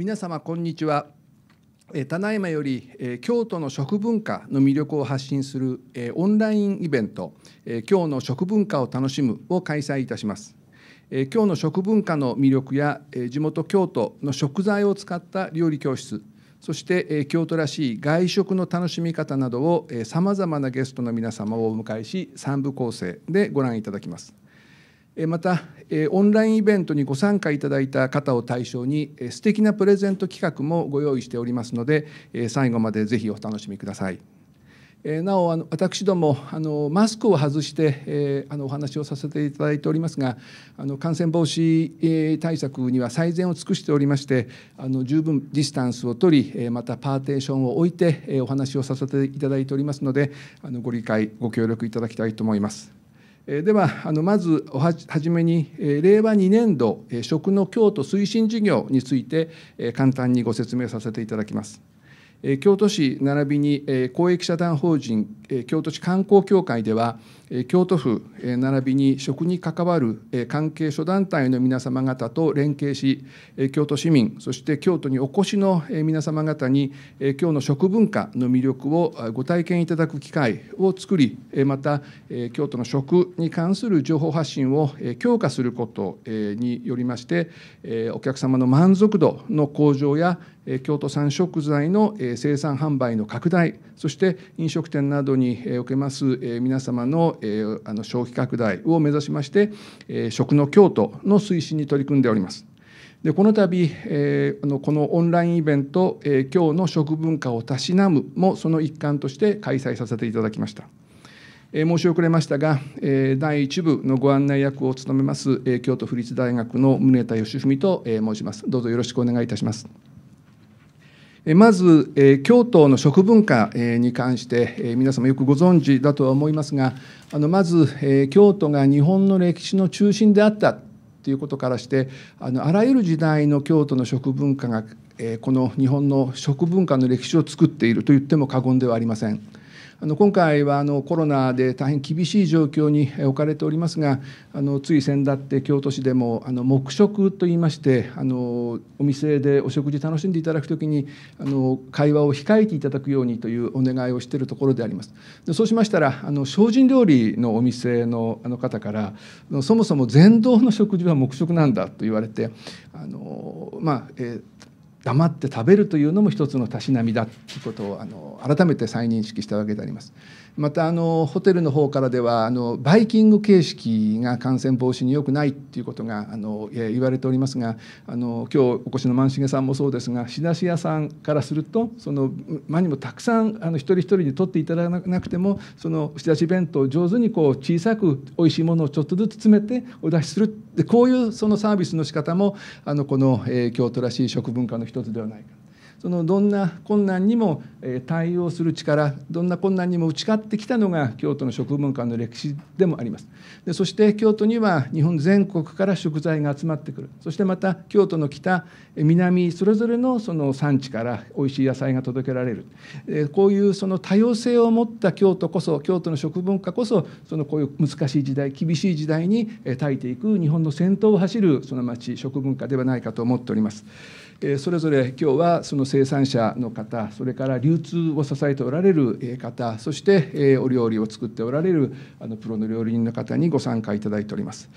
皆様こんにちはただいまより京都の食文化の魅力を発信するオンラインイベント「今日の食文化を楽しむ」を開催いたします。今日の食文化の魅力や地元京都の食材を使った料理教室そして京都らしい外食の楽しみ方などをさまざまなゲストの皆様をお迎えし3部構成でご覧いただきます。またオンラインイベントにご参加いただいた方を対象に素敵なプレゼント企画もご用意しておりますので最後までぜひお楽しみください。なお私どもあのマスクを外してあのお話をさせていただいておりますがあの感染防止対策には最善を尽くしておりましてあの十分ディスタンスをとりまたパーテーションを置いてお話をさせていただいておりますのであのご理解ご協力いただきたいと思います。ではあのまずおはじめに令和2年度食の京都推進事業について簡単にご説明させていただきます。京都市並びに公益社団法人京都市観光協会では京都府並びに食に関わる関係諸団体の皆様方と連携し京都市民そして京都にお越しの皆様方に京の食文化の魅力をご体験いただく機会を作りまた京都の食に関する情報発信を強化することによりましてお客様の満足度の向上や京都産食材の生産販売の拡大そして飲食店などにおけます皆様のえー、あの消費拡大を目指しまして、えー、食の京都の推進に取り組んでおります。でこの度、えー、このオンラインイベント「えー、今日の食文化をたしなむ」もその一環として開催させていただきました。えー、申し遅れましたが、えー、第1部のご案内役を務めます、えー、京都府立大学の宗田義文と、えー、申します。どうぞよろしくお願いいたします。まず、えー、京都の食文化、えー、に関して、えー、皆様よくご存知だとは思いますがあのまず、えー、京都が日本の歴史の中心であったということからしてあのあらゆる時代の京都の食文化が、えー、この日本の食文化の歴史を作っていると言っても過言ではありません。あの今回はあのコロナで大変厳しい状況に置かれておりますがあのつい先だって京都市でもあの黙食といいましてあのお店でお食事楽しんでいただくときにあの会話を控えていただくようにというお願いをしているところであります。でそうしましたらあの精進料理のお店のあの方からそもそも全道の食事は黙食なんだと言われてあのまあ、えー黙って食べるというのも一つのたしなみだということをあの改めて再認識したわけであります。またあのホテルの方からではあのバイキング形式が感染防止に良くないっていうことがあの言われておりますがあの今日お越しの万重さんもそうですが仕出し屋さんからするとその間にもたくさんあの一人一人に取っていただかなくてもその仕出し弁当を上手にこう小さく美味しいものをちょっとずつ詰めてお出しするでこういうそのサービスの仕方もあのこの、えー、京都らしい食文化の一つではないかそのどんな困難にも対応する力どんな困難にも打ち勝ってきたのが京都の食文化の歴史でもありますでそして京都には日本全国から食材が集まってくるそしてまた京都の北南それぞれのその産地からおいしい野菜が届けられるこういうその多様性を持った京都こそ京都の食文化こそそのこういう難しい時代厳しい時代に耐えていく日本の先頭を走るその町食文化ではないかと思っております。それぞれ今日はその生産者の方それから流通を支えておられる方そしてお料理を作っておられるあのプロの料理人の方にご参加いただいております。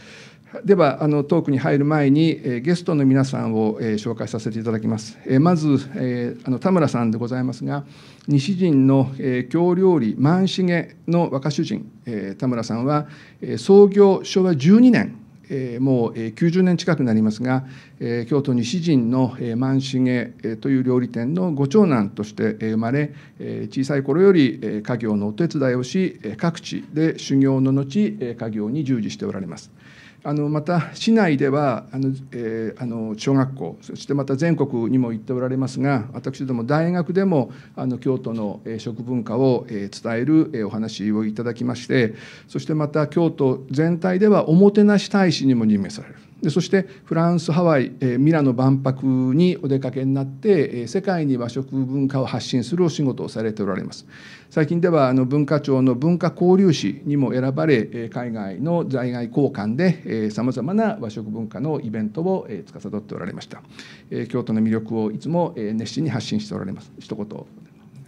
ではあのトークに入る前に、えゲストの皆さんを、え紹介させていただきます、えまず、えあの田村さんでございますが西陣の、え京料理万重の若主人、え田村さんは、え創業昭和12年もう90年近くなりますが京都西陣の万重という料理店のご長男として生まれ小さい頃より家業のお手伝いをし各地で修行の後家業に従事しておられます。あのまた市内ではあの、えー、あの小学校そしてまた全国にも行っておられますが私ども大学でもあの京都の食文化を伝えるお話をいただきましてそしてまた京都全体ではおもてなし大使にも任命される。でそしてフランスハワイ、えー、ミラノ万博にお出かけになって、えー、世界に和食文化を発信するお仕事をされておられます最近ではあの文化庁の文化交流士にも選ばれ、えー、海外の在外交換でさまざまな和食文化のイベントを、えー、司っておられました、えー、京都の魅力をいつも、えー、熱心に発信しておられます一言お願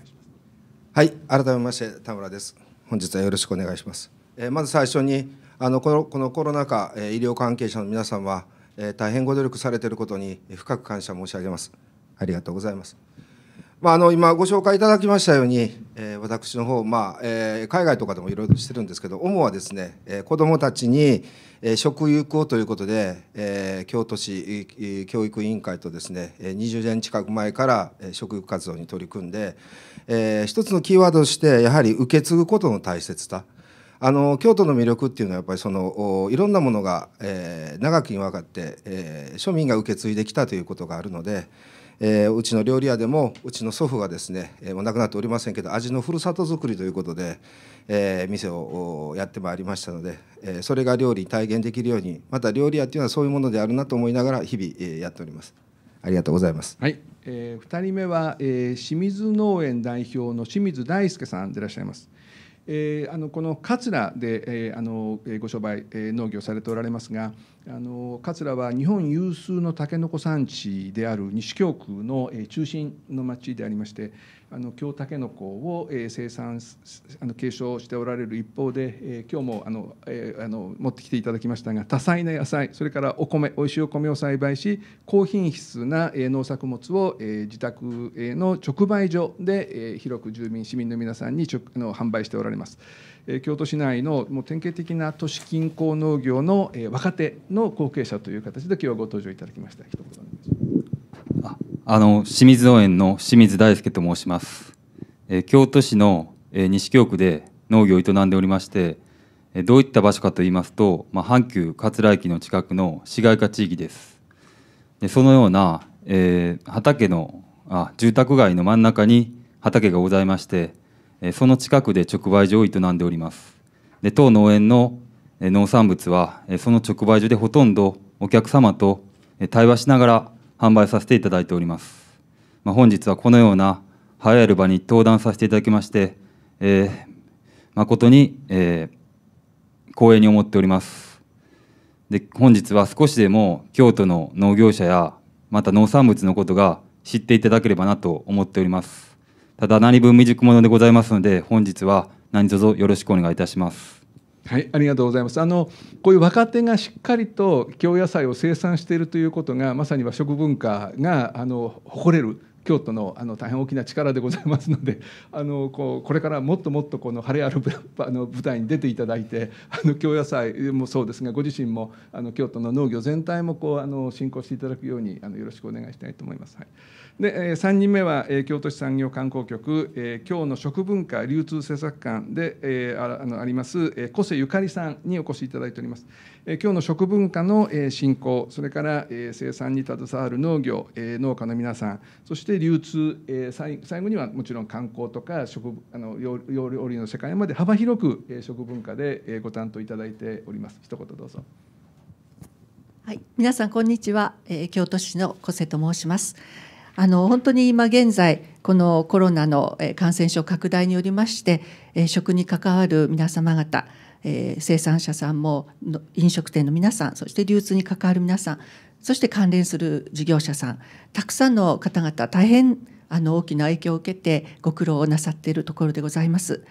いしますはい改めまして田村です本日はよろしくお願いします、えまず最初にあのこのこのコロナ禍、え医療関係者の皆さんは、え大変ご努力されていることに深く感謝申し上げます。ありがとうございます。まあ、あの今ご紹介いただきましたように、え私の方、まあえ海外とかでもいろいろしてるんですけど主はですね、え子どもたちに、え食育をということで、え京都市、教育委員会とですね20年近く前から、え食育活動に取り組んで、え一つのキーワードとしてやはり受け継ぐことの大切さあの京都の魅力っていうのはやっぱりそのいろんなものが、えー、長きにわたって、えー、庶民が受け継いできたということがあるので、えー、うちの料理屋でもうちの祖父がですね、えー、もう亡くなっておりませんけど味のふるさとづくりということで、えー、店をやってまいりましたので、えー、それが料理体現できるようにまた料理屋っていうのはそういうものであるなと思いながら日々、えー、やっております。ありがとうございます。はい、えー、2人目は、えー、清水農園代表の清水大輔さんでいらっしゃいます。えー、あのこの桂で、えー、あのご商売、えー、農業されておられますがあの桂は日本有数のたけのこ産地である西京区の中心の町でありましてあの京たけのこを生産あの継承しておられる一方で今日もあのあの持ってきていただきましたが多彩な野菜それからお米おいしいお米を栽培し高品質な農作物を自宅の直売所で広く住民市民の皆さんに販売しておられます。京都市内のもう典型的な都市近郊農業の若手の後継者という形で今日はご登場いただきました一言あの清水農園の清水大輔と申します、え京都市の、え西京区で農業を営んでおりまして、えどういった場所かと言いますと、まあ、阪急桂駅の近くの市街化地域ですでそのような、えー、畑のあ住宅街の真ん中に畑がございましてその近くで直売所を営んでおりますで当農園の農産物はその直売所でほとんどお客様と対話しながら販売させていただいております、まあ、本日はこのような栄える場に登壇させていただきまして、えー、誠に、えー、光栄に思っておりますで本日は少しでも京都の農業者やまた農産物のことが知っていただければなと思っておりますただ何分未熟者でございますので本日は何卒よろしくお願いいたしますはい、ありがとうございます。あのこういう若手がしっかりと京野菜を生産しているということがまさに和食文化があの誇れる京都のあの大変大きな力でございますので あのこうこれからもっともっとこの晴れある あの舞台に出ていただいてあの京野菜もそうですがご自身もあの京都の農業全体もこうあの進行していただくようにあのよろしくお願いしたいと思います。はいで3人目は京都市産業観光局京の食文化流通政策館であります小瀬ゆかりさんにお越しいただいております。京の食文化の振興それから生産に携わる農業農家の皆さんそして流通最後にはもちろん観光とか食あの料理の世界まで幅広く食文化でご担当いただいております。一言どうぞはい、皆さんこんにちは、え京都市の小瀬と申します。あの本当に今現在このコロナの感染症拡大によりまして食に関わる皆様方生産者さんも飲食店の皆さんそして流通に関わる皆さんそして関連する事業者さんたくさんの方々大変あの大きな影響を受けてご苦労をなさっているところでございます。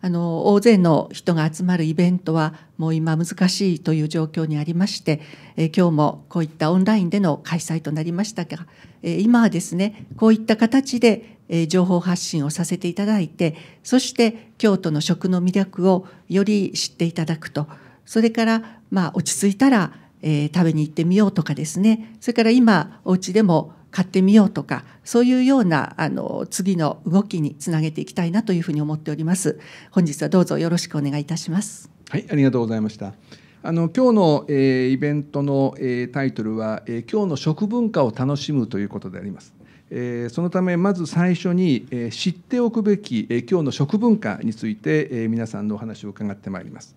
あの大勢の人が集まるイベントはもう今難しいという状況にありまして、え今日もこういったオンラインでの開催となりましたが今はですねこういった形で情報発信をさせていただいてそして京都の食の魅力をより知っていただくとそれからまあ落ち着いたら、え食べに行ってみようとかですねそれから今お家でも買ってみようとかそういうようなあの次の動きにつなげていきたいなというふうに思っております本日はどうぞよろしくお願いいたしますはいありがとうございましたあの今日の、えー、イベントの、えー、タイトルは、えー、今日の食文化を楽しむということであります。えー、そのためまず最初に、えー、知っておくべき、えー、今日の食文化について、えー、皆さんのお話を伺ってまいります。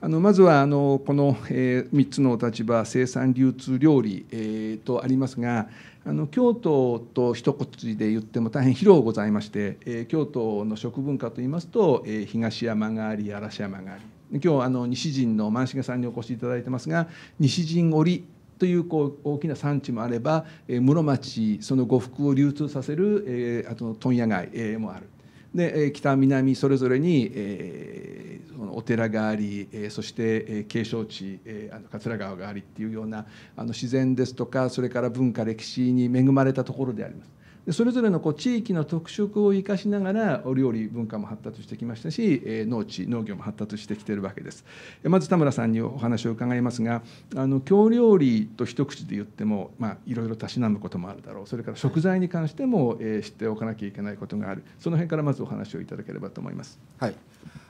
あのまずはあのこの、えー、3つのお立場生産流通料理、えー、とありますがあの京都と一口で言っても大変広うございまして、えー、京都の食文化といいますと、えー、東山があり嵐山があり今日あの西陣の万重さんにお越しいただいてますが西陣織というこう大きな産地もあれば、え室町その呉服を流通させる、えー、あと問屋街、えもある。で北南それぞれに、えー、そのお寺があり、えそして、え景勝地、えあの桂川がありっていうようなあの自然ですとかそれから文化歴史に恵まれたところであります。それぞれのこう地域の特色を生かしながらお料理文化も発達してきましたし、農地農業も発達してきているわけですまず田村さんにお話を伺いますがあの京料理と一口で言っても、いろいろたしなむこともあるだろうそれから食材に関しても、え知っておかなきゃいけないことがあるその辺からまずお話をいただければと思います。はい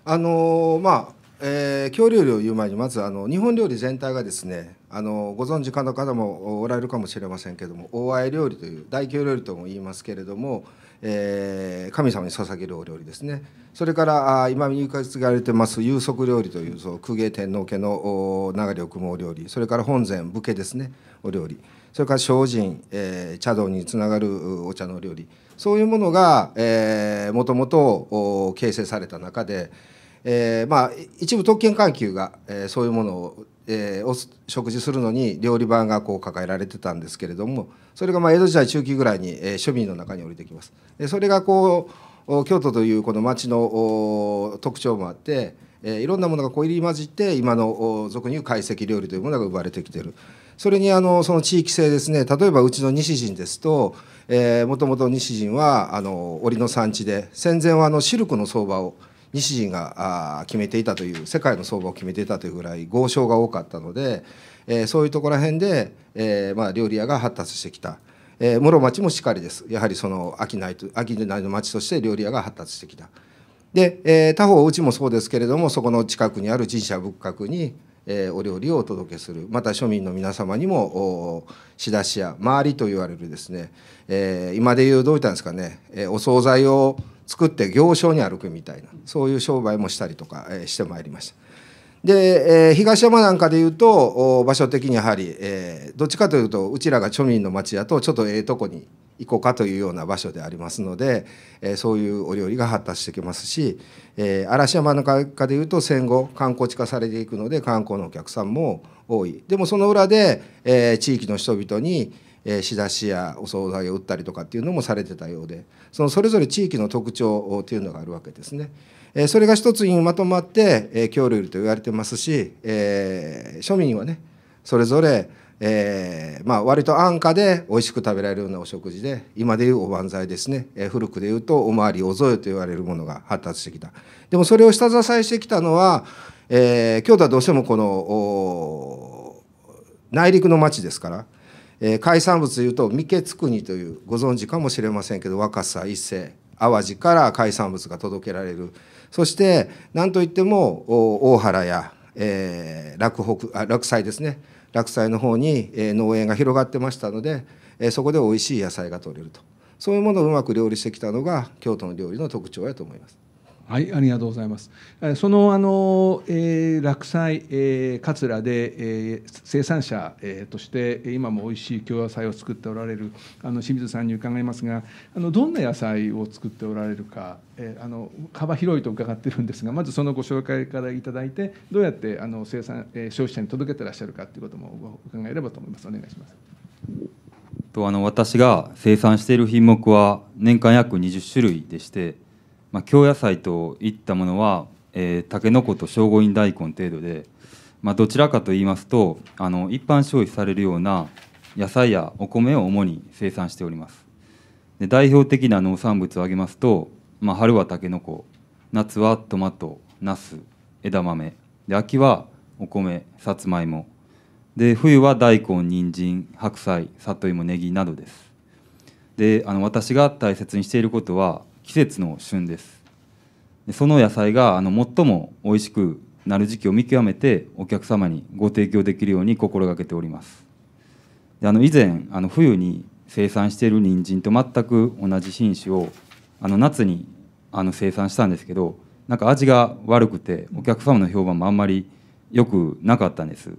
あのー、まあえー、京料理を言う前にまずあの日本料理全体がですねあのご存知かの方もおられるかもしれませんけれども大和料理という大京料理とも言いますけれども、えー、神様に捧げるお料理ですねそれからあ今に受け継がれてます有足料理というそう公家天皇家の流れを組むお料理それから本膳武家ですねお料理それから精進、えー、茶道につながるお茶の料理そういうものがもともと形成された中で。えー、まあ、一部特権階級が、えー、そういうものを、えー、お食事するのに料理番がこう抱えられてたんですけれどもそれがまあ江戸時代中期ぐらいに、えー、庶民の中に降りてきます。でそれがこう京都というこの町の特徴もあって、えー、いろんなものがこう入り混じって今の俗に言う懐石料理というものが生まれてきてる。それにあのその地域性ですね例えばうちの西陣ですともともと西陣はあの織の産地で戦前はあのシルクの相場を西陣が決めていたという世界の相場を決めていたというぐらい豪商が多かったので、えー、そういうところら辺で、えーまあ、料理屋が発達してきた。えー、室町もしかりですやはりその商いと商いの町として料理屋が発達してきたで、えー、他方うちもそうですけれどもそこの近くにある神社仏閣に、えー、お料理をお届けするまた庶民の皆様にも仕出し屋周りと言われるですね、えー、今で言うどういったんですかね、えー、お惣菜を作って行商に歩くみたいなそういう商売もしたりとか、えしてまいりました。で、え東山なんかでいうと場所的にやはり、えどっちかというとうちらが庶民の町だとちょっとええとこに行こうかというような場所でありますので、えそういうお料理が発達してきますし、え嵐山なんかでいうと戦後観光地化されていくので観光のお客さんも多いでもその裏で、え地域の人々に、えー、仕出しやお惣菜を売ったりとかっていうのもされてたようでそのそれぞれ地域の特徴というのがあるわけですね。えそれが一つにまとまって、えー、類と言われてますし、えー、庶民はねそれぞれ、えー、まあ、割と安価で美味しく食べられるようなお食事で今でいうおばんざいですね、えー、古くで言うとおまわりおぞえと言われるものが発達してきたでもそれを下支えしてきたのは、え京都はどうしてもこの内陸の町ですからえー、海産物いうと三毛津国というご存知かもしれませんけど若狭伊勢淡路から海産物が届けられるそして何といっても大原や、えー、落北あ落西ですね落西の方に、え農園が広がってましたので、えー、そこで美味しい野菜が取れるとそういうものをうまく料理してきたのが京都の料理の特徴やと思います。はい、ありがとうございます。そのあの、えー、落栽、えー、桂で、えー、生産者、えー、として今も美味しい京野菜を作っておられるあの清水さんに伺いますが、あのどんな野菜を作っておられるか、えー、あの幅広いと伺ってるんですが、まずそのご紹介からいただいて、どうやってあの生産、えー、消費者に届けてらっしゃるかということも伺えればと思います。お願いします。とあの私が生産している品目は年間約20種類でして。まあ、京野菜といったものは、えー、タケノコと聖護院大根程度で、まあ、どちらかと言いますとあの一般消費されるような野菜やお米を主に生産しておりますで代表的な農産物を挙げますと、まあ、春はタケノコ夏はトマトナス枝豆で秋はお米さつまいもで冬は大根人参白菜里芋ネギなどですであの私が大切にしていることは季節の旬ですでその野菜があの最も美味しくなる時期を見極めてお客様にご提供できるように心がけておりますであの以前あの冬に生産している人参と全く同じ品種をあの夏にあの生産したんですけどなんか味が悪くてお客様の評判もあんまり良くなかったんです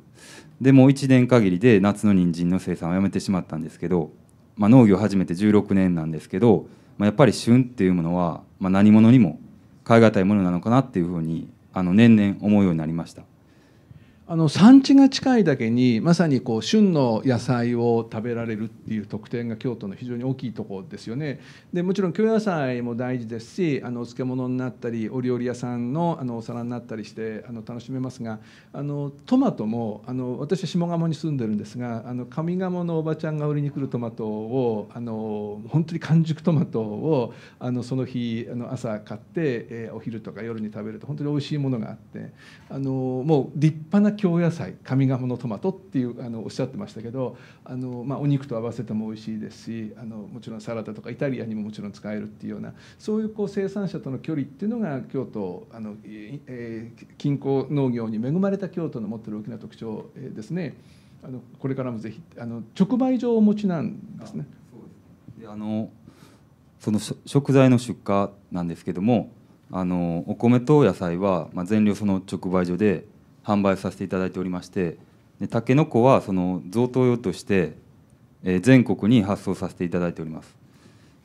でもう1年限りで夏の人参の生産をやめてしまったんですけど、まあ、農業始めて16年なんですけどまあ、やっぱり旬っていうものは、まあ、何者にも代え難いものなのかなっていうふうにあの年々思うようになりました。あの産地が近いだけにまさにこう旬の野菜を食べられるっていう特典が京都の非常に大きいところですよね。でもちろん京野菜も大事ですしあのお漬物になったりお料理屋さんのあのお皿になったりしてあの楽しめますがあのトマトもあの私は下鴨に住んでるんですがあの上鴨のおばちゃんが売りに来るトマトをあの本当に完熟トマトをあのその日あの朝買って、えお昼とか夜に食べると本当においしいものがあってあのもう立派な京野菜上賀茂のトマトっていうあのおっしゃってましたけどあの、まあ、お肉と合わせても美味しいですしあのもちろんサラダとかイタリアにももちろん使えるっていうようなそういうこう生産者との距離っていうのが京都あの、えー、近郊農業に恵まれた京都の持ってる大きな特徴ですね。あのこれからもぜひあの直売所をお持ちなんですね。であのその食材の出荷なんですけどもあのお米と野菜は、まあ、全量その直売所で販売させていただいておりましてでタケノはその贈答用として、え全国に発送させていただいております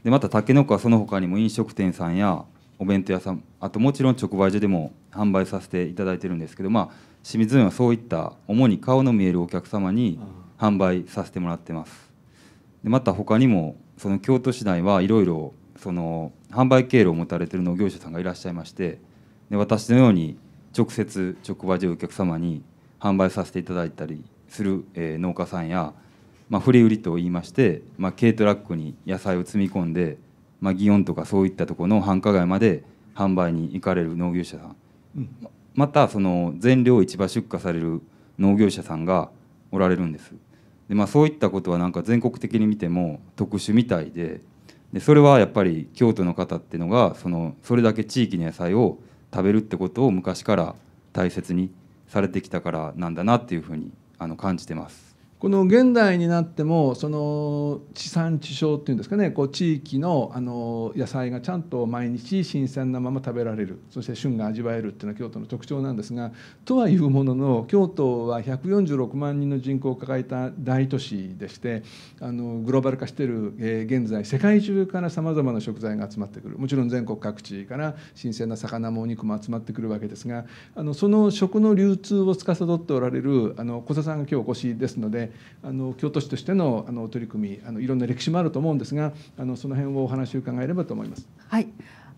でまたたけのこはその他にも飲食店さんやお弁当屋さんあともちろん直売所でも販売させていただいてるんですけど、まあ、清水園はそういった主に顔の見えるお客様に販売させてもらってますでまた他にもその京都市内はいろいろその販売経路を持たれてる農業者さんがいらっしゃいましてで私のように直接直売所お客様に販売させていただいたりする、え農家さんや、まあ、振り売りといいまして、まあ、軽トラックに野菜を積み込んで、まあ、祇園とかそういったとこの繁華街まで販売に行かれる農業者さん、うん、ままたその全量市場出荷される農業者さんがおられるんです。でまあ、そういったことはなんか全国的に見ても特殊みたいででそれはやっぱり京都の方っていうのがそのそれだけ地域の野菜を食べるってことを昔から大切にされてきたからなんだなっていうふうにあの感じてます。この現代になってもその地産地消っていうんですかねこう地域のあの野菜がちゃんと毎日新鮮なまま食べられるそして旬が味わえるっていうのは京都の特徴なんですがとはいうものの京都は146万人の人口を抱えた大都市でしてあのグローバル化している、え現在世界中からさまざまな食材が集まってくるもちろん全国各地から新鮮な魚もお肉も集まってくるわけですがあのその食の流通を司っておられるあの小佐さんが今日お越しですのであの京都市としてのあの取り組みあのいろんな歴史もあると思うんですがあのその辺をお話を伺えればと思います。はい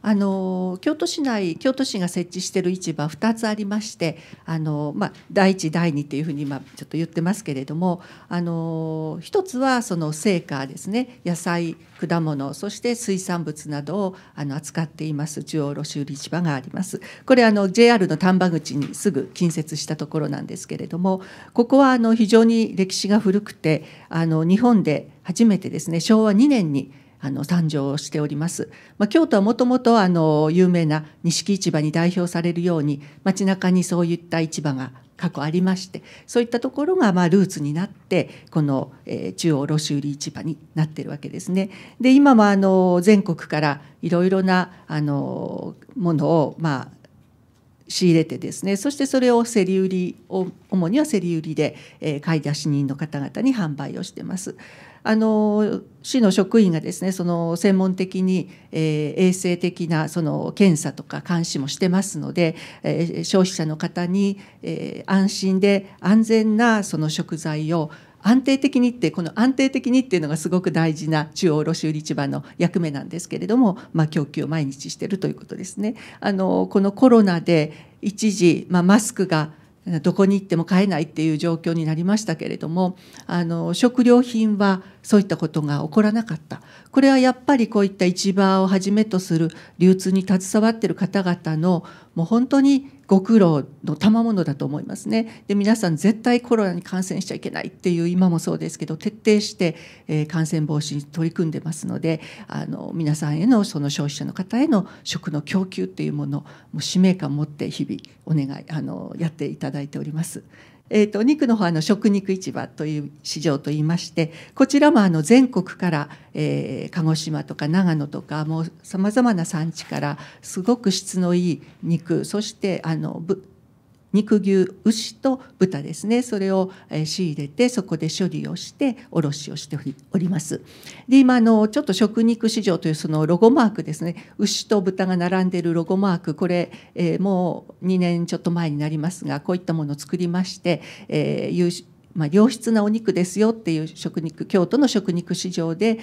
あの京都市内京都市が設置している市場2つありましてあの、まあ、第1第2というふうに今ちょっと言ってますけれどもあの一つはその成果ですね野菜果物そして水産物などをあの扱っています中央卸売市場があります。これあの JR の丹波口にすぐ近接したところなんですけれどもここはあの非常に歴史が古くてあの日本で初めてですね昭和2年にあの参上しております、まあ、京都はもともとあの有名な錦市場に代表されるように街中にそういった市場が過去ありましてそういったところがまルーツになってこの、え中央卸売市場になってるわけですね。で今もあの全国からいろいろなあのものをまあ仕入れてですねそしてそれを競り売りを主には競り売りで、え買い出し人の方々に販売をしてます。あの市の職員がですねその専門的に、え衛生的なその検査とか監視もしてますので、え消費者の方に、え安心で安全なその食材を安定的にってこの安定的にっていうのがすごく大事な中央卸売市場の役目なんですけれども、まあ、供給を毎日してるということですね。あのこのコロナで一時、まあ、マスクがどこに行っても買えないっていう状況になりましたけれどもあの食料品はそういったことが起こらなかったこれはやっぱりこういった市場をはじめとする流通に携わっている方々のもう本当にご苦労の賜物だと思いますねで皆さん絶対コロナに感染しちゃいけないっていう今もそうですけど徹底して、え感染防止に取り組んでますのであの皆さんへのその消費者の方への食の供給っていうものも使命感を持って日々お願いあのやっていただいております。えーと、肉の方あの食肉市場という市場といいましてこちらもあの全国から、えー、鹿児島とか長野とかもうさまざまな産地からすごく質のいい肉そしてあの肉牛牛と豚ですねそれを仕入れてそこで処理をして卸をしておりますで今のちょっと食肉市場というそのロゴマークですね牛と豚が並んでいるロゴマークこれ、えもう2年ちょっと前になりますがこういったものを作りまして、えー、まあ、良質なお肉ですよっていう食肉京都の食肉市場で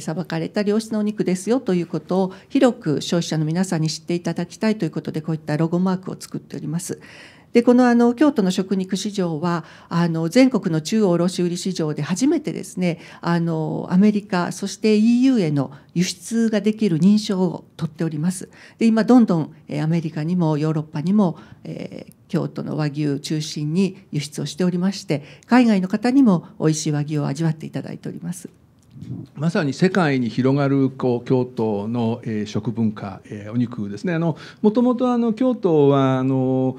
さば、えー、かれた良質なお肉ですよということを広く消費者の皆さんに知っていただきたいということでこういったロゴマークを作っております。でこのあの京都の食肉市場はあの全国の中央卸売市場で初めてですねあのアメリカそして EU への輸出ができる認証を取っております。で今どんどんアメリカにもヨーロッパにも、えー、京都の和牛中心に輸出をしておりまして海外の方にも美味しい和牛を味わっていただいております。まさに世界に広がるこう京都の、えー、食文化、えー、お肉ですね。あのもともとあの京都はあの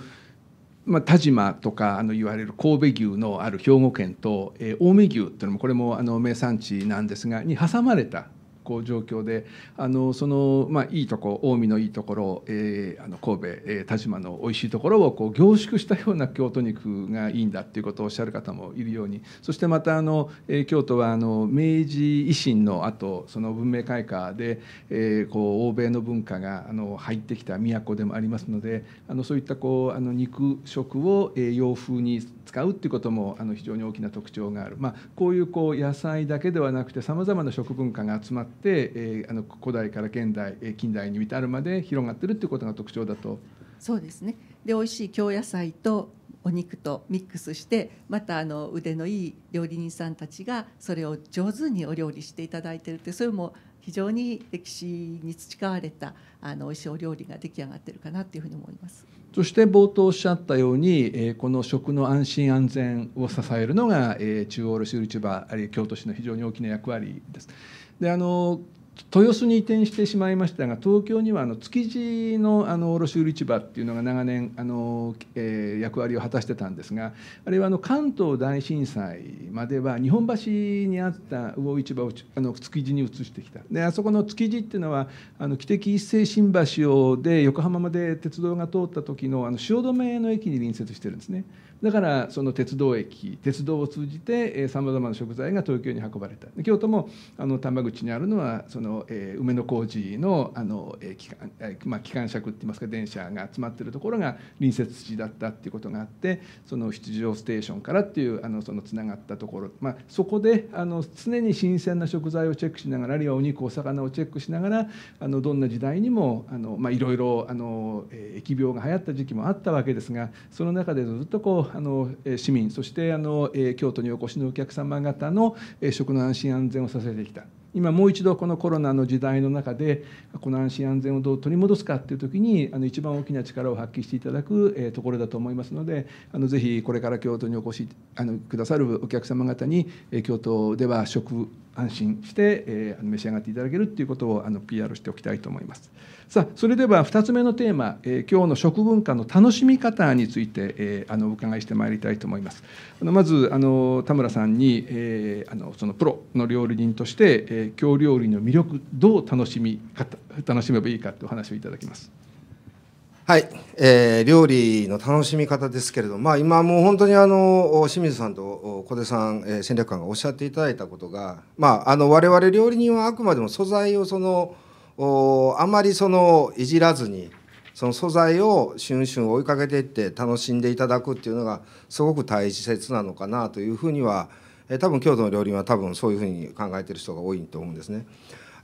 まあ、田島とかあの言われる神戸牛のある兵庫県と、えー、青梅牛っていうのもこれもあの名産地なんですがに挟まれたこう状況であのその、まあ、いいとこ近江のいいところ、えー、あの神戸、えー、田島の美味しいところをこう凝縮したような京都肉がいいんだっていうことをおっしゃる方もいるようにそしてまたあの、えー、京都はあの明治維新のあとその文明開化で、えー、こう欧米の文化があの入ってきた都でもありますのであのそういったこうあの肉食を、えー、洋風に使うっていうこともあの非常に大きな特徴がある、まあ、こういうこう野菜だけではなくてさまざまな食文化が集まって、えー、あの古代から現代近代に至るまで広がってるっていうことが特徴だと。そうですねで美味しい京野菜とお肉とミックスしてまたあの腕のいい料理人さんたちがそれを上手にお料理していただいてるってそれも非常に歴史に培われたあの美味しいお料理が出来上がってるかなというふうに思います。そして冒頭おっしゃったように、えー、この食の安心安全を支えるのが、えー、中央卸売市場あるいは京都市の非常に大きな役割です。であの豊洲に移転してしまいましたが東京にはあの築地のあの卸売市場っていうのが長年あの、えー、役割を果たしてたんですがあれはあの関東大震災までは日本橋にあった魚市場をあの築地に移してきたであそこの築地っていうのはあの汽笛一斉新橋で横浜まで鉄道が通った時のあの汐留の駅に隣接してるんですね。だからその鉄道駅鉄道を通じてさまざまな食材が東京に運ばれた京都もあの玉口にあるのはその、え梅の工事のあの、え機関えまあ、機関車っていいますか電車が集まってるところが隣接地だったっていうことがあってその出場ステーションからっていうあのそのつながったところ、まあ、そこであの常に新鮮な食材をチェックしながらあるいはお肉お魚をチェックしながらあのどんな時代にもあの、まあ、いろいろあの疫病が流行った時期もあったわけですがその中でずっとこうあの市民そしてあの京都にお越しのお客様方の食の安心安全を支えてきた今もう一度このコロナの時代の中でこの安心安全をどう取り戻すかっていう時にあの一番大きな力を発揮していただくところだと思いますのであのぜひこれから京都にお越しあのくださるお客様方に京都では食安心して、えー、召し上がっていただけるということをあの PR しておきたいと思います。さあそれでは2つ目のテーマ、えー、今日の食文化の楽しみ方について、えー、あのお伺いしてまいりたいと思います。あのまずあの田村さんに、えー、あのそのプロの料理人として、えー、京料理の魅力どう楽しみ方楽しめばいいかというお話をいただきます。はい、えー、料理の楽しみ方ですけれども、まあ、今もう本当にあの清水さんと小手さん、えー、戦略官がおっしゃっていただいたことが、まあ、あの我々料理人はあくまでも素材をそのおあまりそのいじらずにその素材をしゅんしゅん追いかけていって楽しんでいただくっていうのがすごく大切なのかなというふうには、えー、多分京都の料理人は多分そういうふうに考えてる人が多いと思うんですね。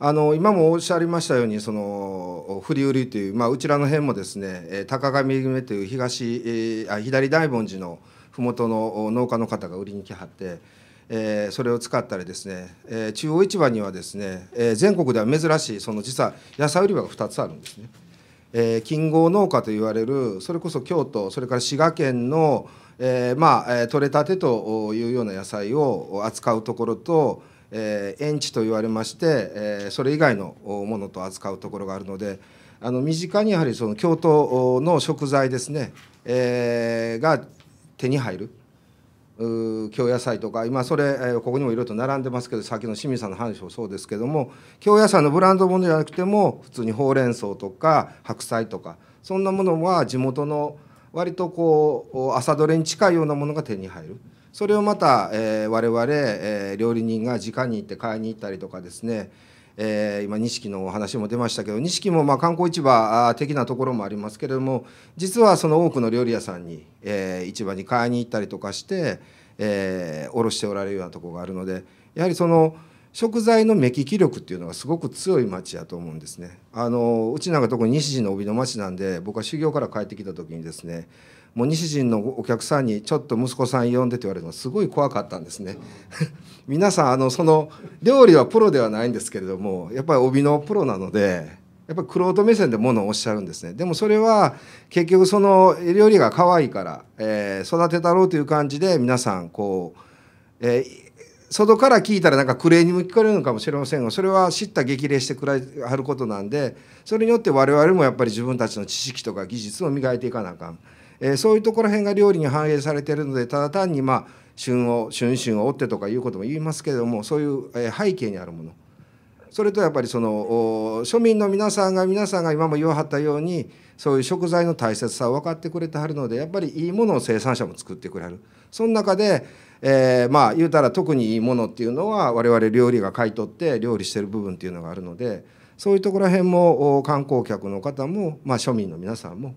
あの今もおっしゃりましたようにその振り売りという、まあ、うちらの辺もですね高上夢という東あ左大文寺の麓の農家の方が売りに来はって。えー、それを使ったりですね、えー、中央市場にはですね、えー、全国では珍しいその実は野菜売り場が2つあるんですね。えー、近郷農家と言われるそれこそ京都それから滋賀県の、えー、まあ取れたてというような野菜を扱うところとえー、園地と言われまして、えそれ以外のものと扱うところがあるのであの身近にやはりその京都の食材ですね、えが手に入る。京野菜とか今それ、えここにもいろいろと並んでますけどさっきの清水さんの話もそうですけども京野菜のブランドものじゃなくても普通にほうれん草とか白菜とかそんなものは地元の割とこう朝どれに近いようなものが手に入る。それをまた、えー、我々、えー、料理人が直に行って買いに行ったりとかですね、えー、今錦のお話も出ましたけど錦もまあ観光市場的なところもありますけれども実はその多くの料理屋さんに、えー、市場に買いに行ったりとかして、えー、卸しておられるようなところがあるのでやはりその食材の目利き力っていうのがすごく強い町やと思うんですね。あのうちなんか特に西陣の帯の町なんで僕は修行から帰ってきた時にですねもう西陣のお客さんにちょっと息子さん呼んでって言われるのすごい怖かったんですね 皆さんあのその料理はプロではないんですけれどもやっぱり帯のプロなのでやっぱりクロ目線でものをおっしゃるんですねでもそれは結局その料理が可愛いから、えー、育てたろうという感じで皆さんこう、えー、外から聞いたらなんかクレーにも聞かれるのかもしれませんがそれは知った激励してくれはることなんでそれによって我々もやっぱり自分たちの知識とか技術を磨いていかなあかん。えそういうところへんが料理に反映されているのでただ単にまあ旬を旬旬を追ってとかいうことも言いますけれどもそういう背景にあるものそれとやっぱりその庶民の皆さんが皆さんが今も言わはったようにそういう食材の大切さを分かってくれてはるのでやっぱりいいものを生産者も作ってくれるその中で、えー、まあ言うたら特にいいものっていうのは我々料理が買い取って料理してる部分っていうのがあるのでそういうところら辺も観光客の方も、まあ、庶民の皆さんも。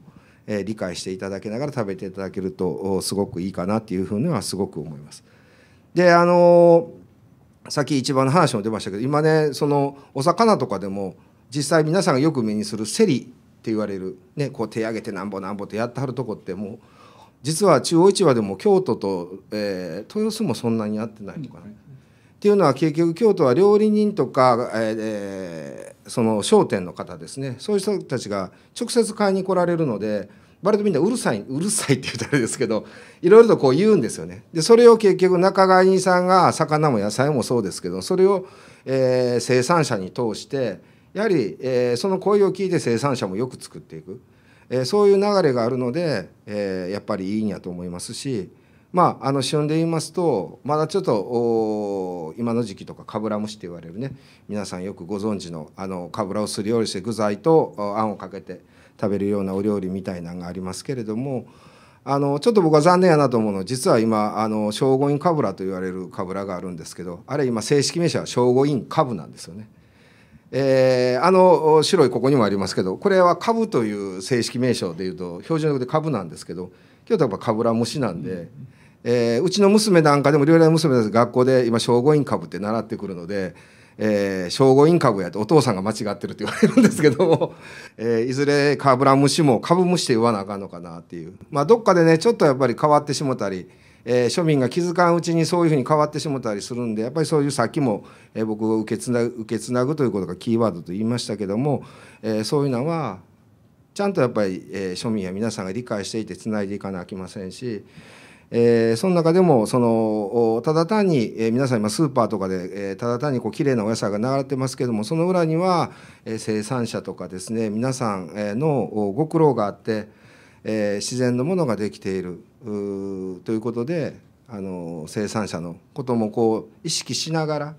え理解していただきながら食べていただけるとすごくいいかなっていうふうにはすごく思います。であのさっき一番の話も出ましたけど今ねそのお魚とかでも実際皆さんがよく目にするセリって言われる、ね、こう手上げてなんぼなんぼってやってはるとこってもう実は中央市場でも京都と、えー、豊洲もそんなにやってないのかな。っていうのは結局京都は料理人とか、えー、その商店の方ですねそういう人たちが直接買いに来られるので割とみんなうるさいうるさいって言ったらですけどいろいろとこう言うんですよね。でそれを結局仲買人さんが魚も野菜もそうですけどそれを、えー、生産者に通してやはり、えー、その声を聞いて生産者もよく作っていく、えー、そういう流れがあるので、えー、やっぱりいいんやと思いますし。まあ、あの旬で言いますとまだちょっと今の時期とかかぶら蒸しって言われるね皆さんよくご存知のあのかぶらをすりおろして具材とあんをかけて食べるようなお料理みたいなのがありますけれどもあのちょっと僕は残念やなと思うのは実は今あの聖護院かぶらと言われるかぶらがあるんですけどあれ今正式名称は聖護院かぶなんですよね。えー、あの白いここにもありますけどこれはかぶという正式名称でいうと標準語でかぶなんですけど今日はやっぱかぶら蒸しなんで。うんえー、うちの娘なんかでも両親娘です学校で今聖護院株って習ってくるので、え聖護院株やってお父さんが間違ってるって言われるんですけども、えー、いずれカブラムシも株虫って言わなあかんのかなっていう、まあ、どっかでねちょっとやっぱり変わってしもたり。えー、庶民が気づかんうちにそういうふうに変わってしもたりするんでやっぱりそういうさっきも、えー、僕受けつな受けつなぐということがキーワードと言いましたけども、えー、そういうのはちゃんとやっぱり、えー、庶民や皆さんが理解していてつないでいかなきませんしえー、その中でもそのただ単に、えー、皆さん今スーパーとかで、えー、ただ単にこう綺麗なお野菜が流れてますけどもその裏には、えー、生産者とかですね皆さんのご苦労があって、えー、自然のものができているということであの生産者のこともこう意識しながら、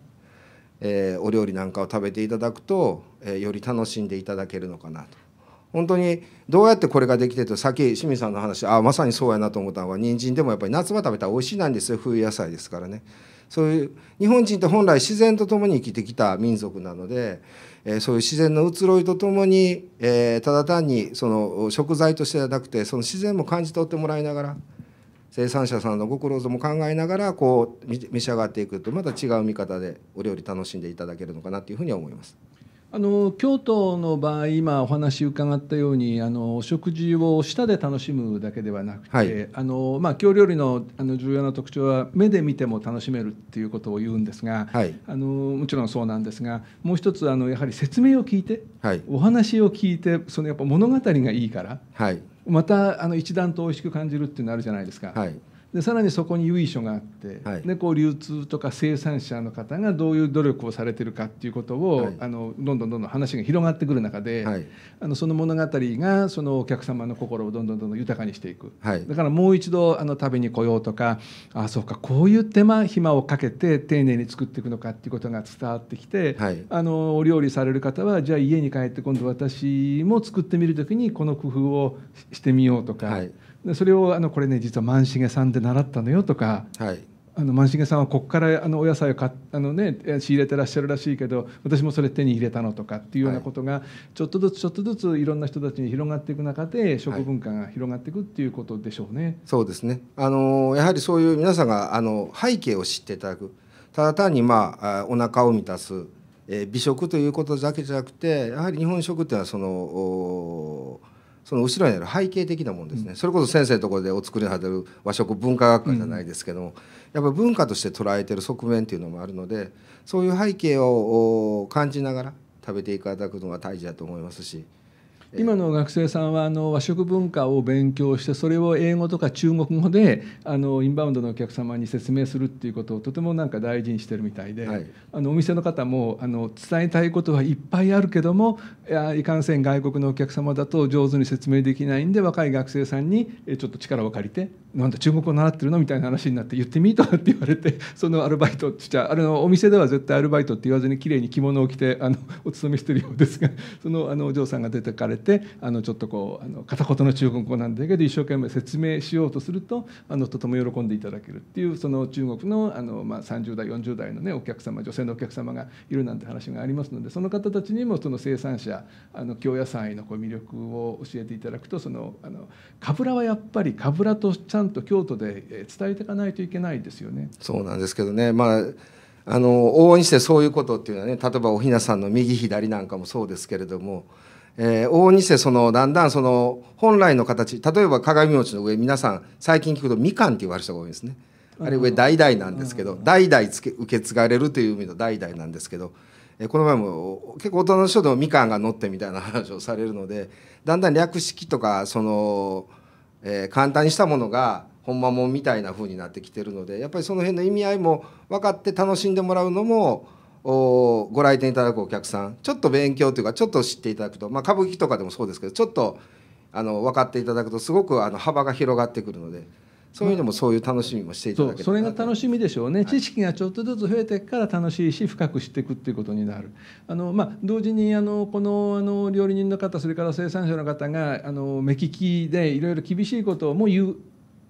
えー、お料理なんかを食べていただくと、えー、より楽しんでいただけるのかなと。本当にどうやってこれができてとさっき清水さんの話ああまさにそうやなと思ったのは人参でもやっぱり夏場食べたら美味しいなんですよ冬野菜ですからねそういう日本人って本来自然とともに生きてきた民族なので、えー、そういう自然の移ろいとともに、えー、ただ単にその食材としてじゃなくてその自然も感じ取ってもらいながら生産者さんのご苦労も考えながらこう召し上がっていくとまた違う見方でお料理楽しんでいただけるのかなというふうには思います。あの京都の場合今お話伺ったようにあのお食事を舌で楽しむだけではなくて、はい、あのまあ、京料理のあの重要な特徴は目で見ても楽しめるっていうことを言うんですが、はい、あのもちろんそうなんですがもう一つあのやはり説明を聞いて、はい、お話を聞いてそのやっぱ物語がいいから、またあの一段と美味しく感じるっていうのあるじゃないですか。でさらにそこに由緒があって、はい、でこう流通とか生産者の方がどういう努力をされてるかっていうことを、はい、あのどんどんどんどん話が広がってくる中で、はい、あのその物語がそのお客様の心をどんどんどんどん豊かにしていく、だからもう一度あの食べに来ようとかあそうかこういう手間暇をかけて丁寧に作っていくのかっていうことが伝わってきて、あのお料理される方はじゃあ家に帰って今度私も作ってみる時にこの工夫をしてみようとか。でそれをあのこれね実は万重さんで習ったのよとか、はい、あの満重さんはここからあのお野菜をかあの、ね、仕入れてらっしゃるらしいけど私もそれ手に入れたのとかっていうようなことが、ちょっとずつちょっとずついろんな人たちに広がっていく中で食文化が広がっていくっていうことでしょうね。はい、そうですねあのやはりそういう皆さんがあの背景を知っていただくただ単に、まあ、お腹を満たす、え美食ということだけじゃなくてやはり日本食っていうのはそのその後ろにある背景的なもんですね、うん、それこそ先生のところでお作りになてる和食文化学科じゃないですけども、やっぱ文化として捉えてる側面っていうのもあるのでそういう背景を感じながら食べていただくのが大事だと思いますし。今の学生さんはあの和食文化を勉強してそれを英語とか中国語であのインバウンドのお客様に説明するっていうことをとてもなんか大事にしてるみたいで、はい、あのお店の方もあの伝えたいことはいっぱいあるけどもいやいかんせん外国のお客様だと上手に説明できないんで若い学生さんにちょっと力を借りて「なんだ中国語習ってるの?」みたいな話になって「言ってみ?」とかって言われて そのアルバイトっゃあのお店では絶対アルバイトって言わずにきれいに着物を着てあのお勤めしてるようですがそのあのお嬢さんが出てかれて。てあのちょっとこうあの片言の中国語なんだけど一生懸命説明しようとするとあのとても喜んでいただけるっていうその中国のあの、まあ、30代40代の、ね、お客様女性のお客様がいるなんて話がありますのでその方たちにもその生産者あの京野菜のこう魅力を教えていただくとそのあのカブラはやっぱりカブラとちゃんと京都で伝えていかないといけないですよね。そうなんですけどね、まああの往々にしてそういうことっていうのはね例えばおひなさんの右左なんかもそうですけれどもえー、大西そのだんだんその本来の形例えば鏡餅の上皆さん最近聞くとみかんって言われる人が多いですねあれ上代々なんですけど代々つけ受け継がれるという意味の代々なんですけど、えー、この前も結構大人の人でもみかんが乗ってみたいな話をされるのでだんだん略式とかその、えー、簡単にしたものが本間もんみたいな風になってきてるのでやっぱりその辺の意味合いも分かって楽しんでもらうのもおご来店いただくお客さんちょっと勉強というかちょっと知っていただくと、まあ、歌舞伎とかでもそうですけどちょっとあの分かっていただくとすごくあの幅が広がってくるので。そういうのもそういう楽しみもしていただけ、まあ、それが楽しみでしょうね、はい、知識がちょっとずつ増えていくから楽しいし深く知っていくっていうことになるあの、まあ、同時にあのこのあの料理人の方それから生産者の方があの目利きでいろいろ厳しいことをもう言う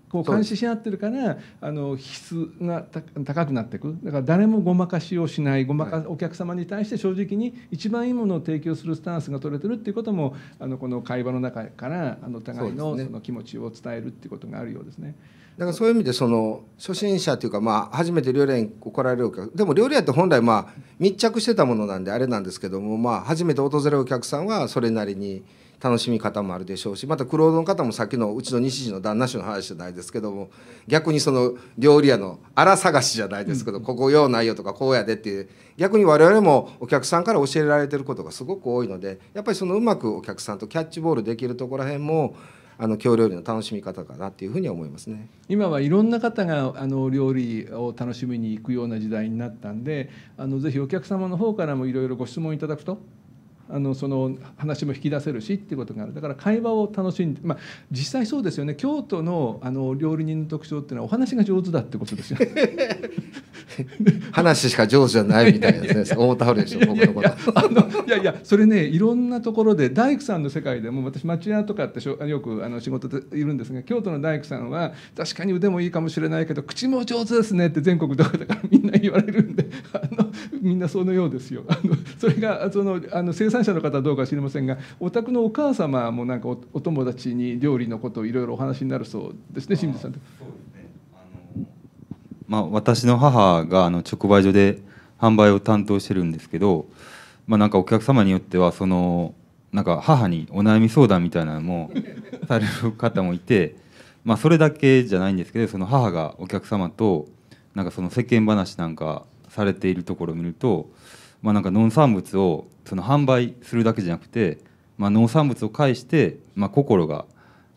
こう監視し合ってるからあの質が高くなっていくだから誰もごまかしをしないごまか、はお客様に対して正直に一番いいものを提供するスタンスが取れてるっていうこともあのこの会話の中からあの互いのその気持ちを伝えるっていうことがあるようですね。だからそういう意味でその初心者というかまあ初めて料理屋に来られるお客でも料理屋って本来まあ密着してたものなんであれなんですけどもまあ初めて訪れるお客さんはそれなりに。楽しみ方もあるでしょうしまた黒人の方もさっきのうちの西陣の旦那氏の話じゃないですけども逆にその料理屋の荒探しじゃないですけど、ここようないよとかこうやでっていう逆に我々もお客さんから教えられてることがすごく多いのでやっぱりそのうまくお客さんとキャッチボールできるところらへんもあの京料理の楽しみ方かなっていうふうに思いますね。今はいろんな方があの料理を楽しみに行くような時代になったんで、あのぜひお客様の方からもいろいろご質問いただくとあのその話も引き出せるしっていうことがあるだから会話を楽しんで、まあ、実際そうですよね京都のあの料理人の特徴っていうのはお話が上手だってことですよ話しか上手じゃないみたいですね思ったでしょ僕のこといやいやそれねいろんなところで大工さんの世界でも私町屋とかってよくあの仕事でいるんですが京都の大工さんは確かに腕もいいかもしれないけど口も上手ですねって全国どこだからみんな言われるんであのみんなそのようですよ。あのそれがそのあの生産産者の方はどうか知りませんがお宅のお母様もなんかお友達に料理のことをいろいろお話になるそうですね清水さんと。まあ、私の母があの直売所で販売を担当してるんですけど、まあ、なんかお客様によってはそのなんか母にお悩み相談みたいなのも される方もいて、まあ、それだけじゃないんですけどその母がお客様となんかその世間話なんかされているところを見ると、まあ、なんか農産物をその販売するだけじゃなくて、まあ、農産物を介して、まあ、心が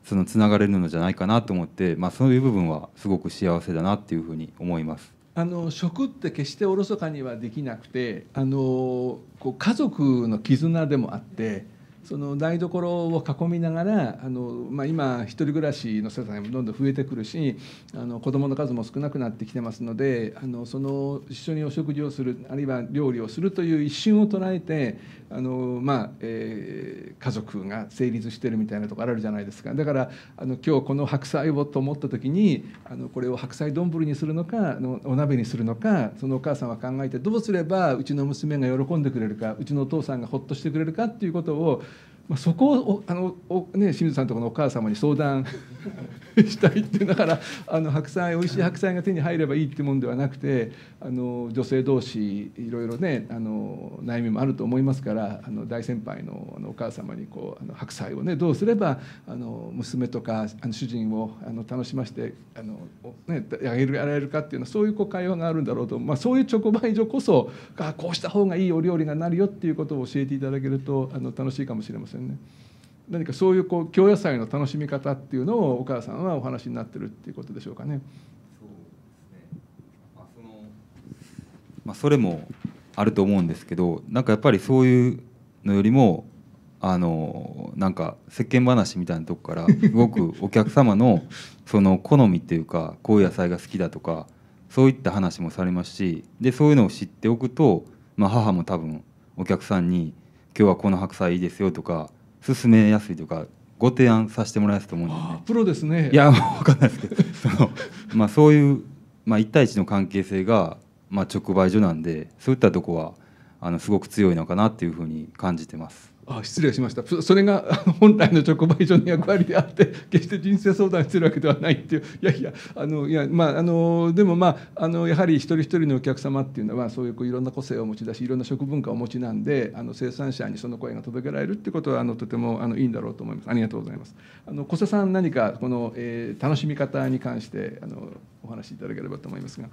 そのつながれるのじゃないかなと思って、まあ、そういう部分はすごく幸せだなっていうふうに思います。あの食って決しておろそかにはできなくてあのこう家族の絆でもあってその台所を囲みながらあの、まあ、今一人暮らしの世帯もどんどん増えてくるしあの子どもの数も少なくなってきてますのであのその一緒にお食事をするあるいは料理をするという一瞬を捉えてあの、まあえー、家族が成立してるみたいなとこあるじゃないですかだからあの今日この白菜をと思った時にあのこれを白菜丼にするのかお鍋にするのかそのお母さんは考えてどうすればうちの娘が喜んでくれるかうちのお父さんがほっとしてくれるかっていうことをまあ、そこをあの、ね、清水さんとこのお母様に相談 したいってだからあの白菜美味しい白菜が手に入ればいいってもんではなくてあの女性同士いろいろねあの悩みもあると思いますからあの大先輩のあのお母様にこうあの白菜をねどうすればあの娘とかあの主人をあの楽しましてあの、ね、やげるやられるかっていうのはそういうこう会話があるんだろうと、まあ、そういう直売所こそあこうした方がいいお料理がなるよっていうことを教えていただけるとあの楽しいかもしれませんね。何かそういうこう京野菜の楽しみ方っていうのをお母さんはお話になってるっていうことでしょうかね。そうですねまあ、そのまあ、それもあると思うんですけどなんかやっぱりそういうのよりもあのなんか石鹸話みたいなとこから動くお客様の その好みっていうかこういう野菜が好きだとかそういった話もされますしでそういうのを知っておくと、まあ、母も多分お客さんに「今日はこの白菜いいですよ」とか進めやすいというかご提案させてもらいますと思うんですね、プロですねいや分かんないですけど その、まあ、そういう、まあ、1対1の関係性が、まあ、直売所なんでそういったとこはあのすごく強いのかなっていうふうに感じてます。あ失礼しましたそれが 本来の直売所の役割であって決して人生相談してるわけではないっていういやいやあのいやまああのでもまああのやはり一人一人のお客様っていうのはそういうこういろんな個性を持ち出しいろんな食文化をお持ちなんであの生産者にその声が届けられるっていことはあのとてもあのいいんだろうと思いますありがとうございますあの小瀬さん何かこの、えー、楽しみ方に関してあのお話しいただければと思いますが。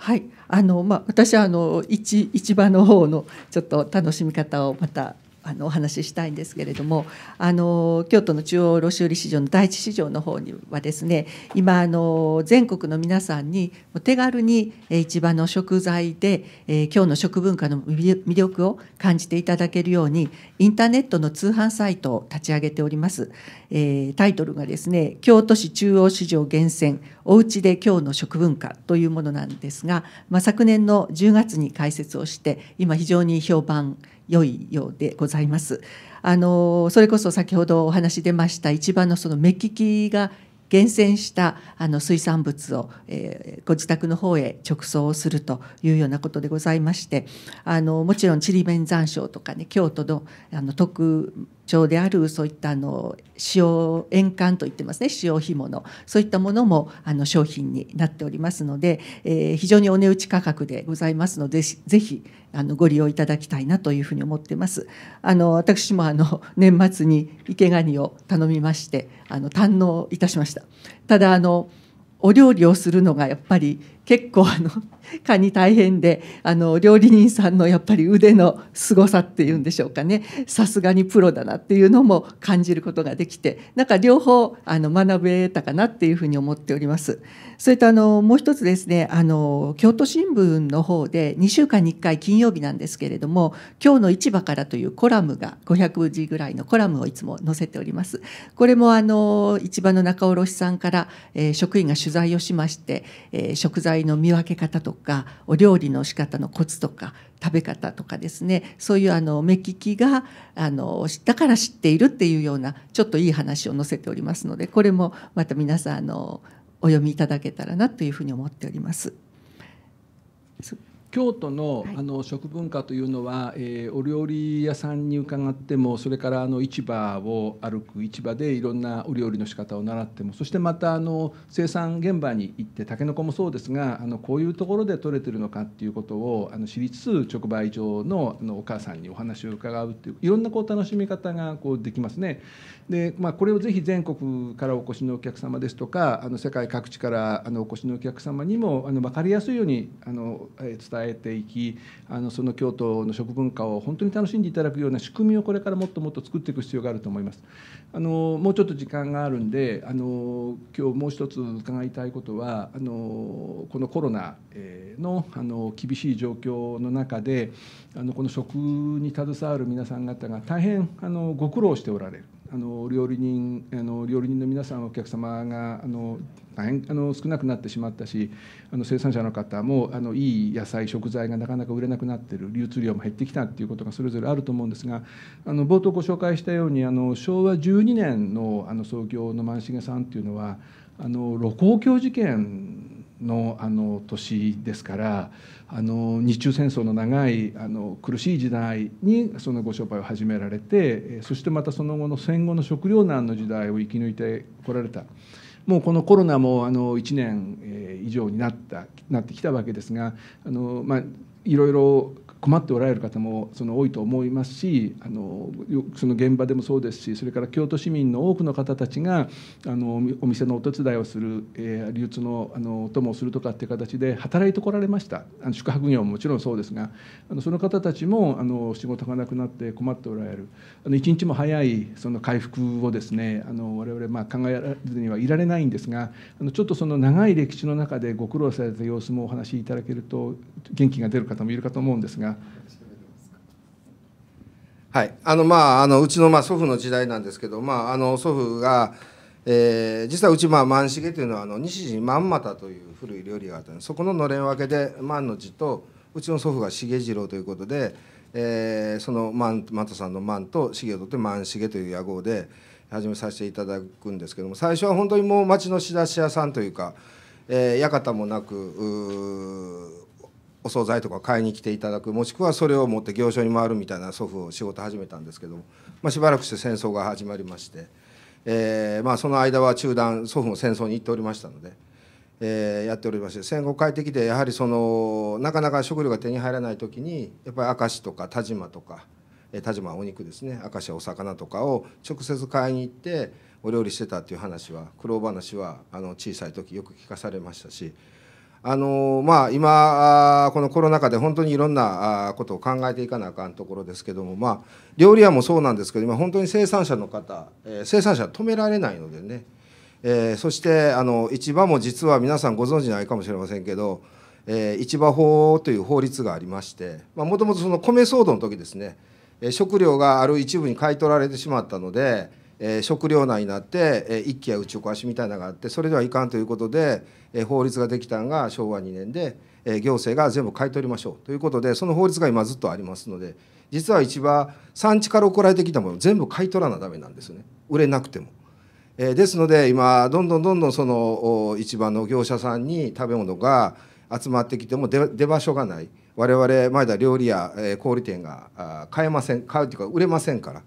はい、あのまあ私はあの市市場の方のちょっと楽しみ方をまたあのお話ししたいんですけれどもあの京都の中央卸売市場の第一市場の方にはですね今あの全国の皆さんに手軽に市場の食材で、え今日の食文化の魅力を感じていただけるようにインターネットの通販サイトを立ち上げております、えタイトルがですね京都市中央市場厳選おうちで今日の食文化というものなんですが、まあ、昨年の10月に開設をして今非常に評判良いようでございます。あのそれこそ先ほどお話出ました一番のその目利きが厳選したあの水産物を、えー、ご自宅の方へ直送するというようなことでございましてあのもちろんちりめん山椒とかね京都のあの特調であるそういったあの塩塩管といってますね塩干物そういったものもあの商品になっておりますので、えー、非常にお値打ち価格でございますのでぜひあのご利用いただきたいなというふうに思ってます。あの私もあの 年末に池ガニを頼みましてあの堪能いたしました。ただあのお料理をするのがやっぱり結構あの 蚊に大変であの料理人さんのやっぱり腕の凄さっていうんでしょうかねさすがにプロだなっていうのも感じることができてなんか両方あの学べたかなっていうふうに思っております。それとあのもう一つですねあの京都新聞の方で2週間に1回金曜日なんですけれども「今日の市場から」というコラムが500字ぐらいのコラムをいつも載せております。これもあの市場の仲卸さんから、えー、職員が取材をしまして、えー、食材会の見分け方とかお料理の仕方のコツとか食べ方とかですねそういうあの目利きがあのだから知っているっていうようなちょっといい話を載せておりますのでこれもまた皆さんあのお読みいただけたらなというふうに思っております。京都の,、あの食文化というのは、えー、お料理屋さんに伺ってもそれからあの市場を歩く市場でいろんなお料理の仕方を習ってもそしてまたあの生産現場に行ってたけのこもそうですがあのこういうところで取れてるのかっていうことをあの知りつつ直売所のあのお母さんにお話を伺うっていういろんなこう楽しみ方がこうできますね。でまあ、これをぜひ全国からお越しのお客様ですとかあの世界各地からあのお越しのお客様にもあの分かりやすいようにあの伝え伝えていきあのその京都の食文化を本当に楽しんでいただくような仕組みをこれからもっともっと作っていく必要があると思います。あのもうちょっと時間があるんであの今日もう一つ伺いたいことはあのこのコロナのあの厳しい状況の中であのこの食に携わる皆さん方が大変あのご苦労しておられる。あの料理人あの料理人の皆さんお客様があの大変あの少なくなってしまったしあの生産者の方もあのいい野菜食材がなかなか売れなくなってる流通量も減ってきたっていうことがそれぞれあると思うんですがあの冒頭ご紹介したようにあの昭和12年のあの創業の満重さんっていうのはあの露光鏡事件のあの年ですからあの日中戦争の長いあの苦しい時代にそのご商売を始められてそしてまたその後の戦後の食糧難の時代を生き抜いてこられた。もうこのコロナもあの1年以上になったなってきたわけですがあの、まあ、いろいろ困っておられる方もその多いと思いますしあのその現場でもそうですしそれから京都市民の多くの方たちがあのお店のお手伝いをする、えー、流通のあのお供をするとかっていう形で働いてこられましたあの宿泊業ももちろんそうですがあのその方たちもあの仕事がなくなって困っておられるあの一日も早いその回復をですねあの我々まあ考えらずにはいられないんですがあのちょっとその長い歴史の中でご苦労された様子もお話しいただけると元気が出る方もいるかと思うんですが。が。はい、あのまああのうちのまあ祖父の時代なんですけど、まあ、あの祖父が、えー、実はうちまあ万重というのはあの西陣万又という古い料理があったんでそこののれん分けで万の字とうちの祖父が重次郎ということで、えー、その万又さんの万と重を取って万重という屋号で始めさせていただくんですけども最初は本当にもう町の仕出し屋さんというか、えー、館もなくお惣菜とか買いに来ていただくもしくはそれを持って行商に回るみたいな祖父を仕事始めたんですけども、まあ、しばらくして戦争が始まりまして、えーまあ、その間は中断祖父も戦争に行っておりましたので、えー、やっておりまして戦後帰ってきてやはりそのなかなか食料が手に入らない時にやっぱり明石とか田島とか、えー、田島はお肉ですね明石はお魚とかを直接買いに行ってお料理してたっていう話は苦労話はあの小さい時よく聞かされましたし。あのまあ、今このコロナ禍で本当にいろんなことを考えていかなあかんところですけども、まあ、料理屋もそうなんですけど今本当に生産者の方、えー、生産者止められないのでね、えー、そしてあの市場も実は皆さんご存知ないかもしれませんけど、えー、市場法という法律がありましてもともとその米騒動の時ですね食料がある一部に買い取られてしまったので。えー、食糧難になって、えー、一揆や打ち壊しみたいなのがあってそれではいかんということで、えー、法律ができたのが昭和2年で、えー、行政が全部買い取りましょうということでその法律が今ずっとありますので実は市場産地から送られてきたもの全部買い取らなダメなんですよね売れなくても。えですので今どんどんどんどんその市場の業者さんに食べ物が集まってきても出場所がない我々前だ料理や、え小売店が買えません買うというか売れませんから。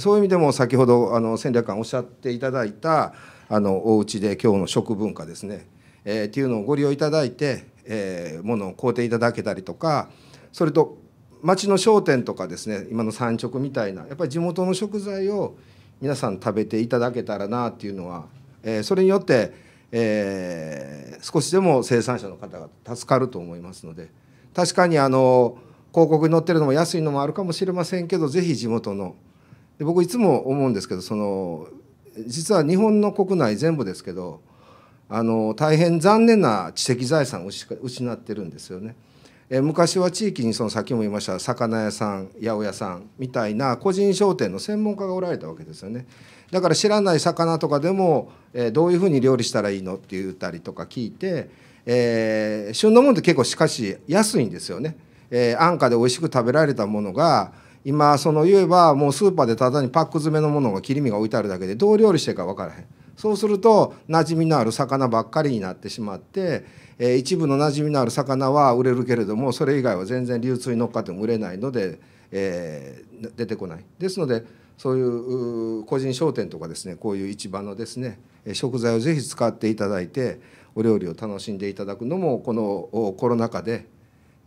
そういう意味でも先ほどあの戦略官おっしゃっていただいたあのお家で今日の食文化ですね、えー、っていうのをご利用いただいて、えー、ものを買うていただけたりとかそれと町の商店とかですね今の産直みたいなやっぱり地元の食材を皆さん食べていただけたらなっていうのは、えー、それによって、えー、少しでも生産者の方が助かると思いますので確かにあの広告に載ってるのも安いのもあるかもしれませんけど是非地元ので僕いつも思うんですけどその実は日本の国内全部ですけどあの大変残念な知的財産を失ってるんですよね。え昔は地域にそのさっきも言いました魚屋さん八百屋さんみたいな個人商店の専門家がおられたわけですよねだから知らない魚とかでも、えどういうふうに料理したらいいのって言ったりとか聞いて、えー、旬のものって結構しかし安いんですよね、えー、安価で美味しく食べられたものが今その言えばもうスーパーでただにパック詰めのものが切り身が置いてあるだけでどう料理してるか分からへんそうすると馴染みのある魚ばっかりになってしまって、えー、一部の馴染みのある魚は売れるけれどもそれ以外は全然流通に乗っかっても売れないので、えー、出てこない。ですのでそういう個人商店とかですねこういう市場のですね食材をぜひ使っていただいてお料理を楽しんでいただくのもこのコロナ禍で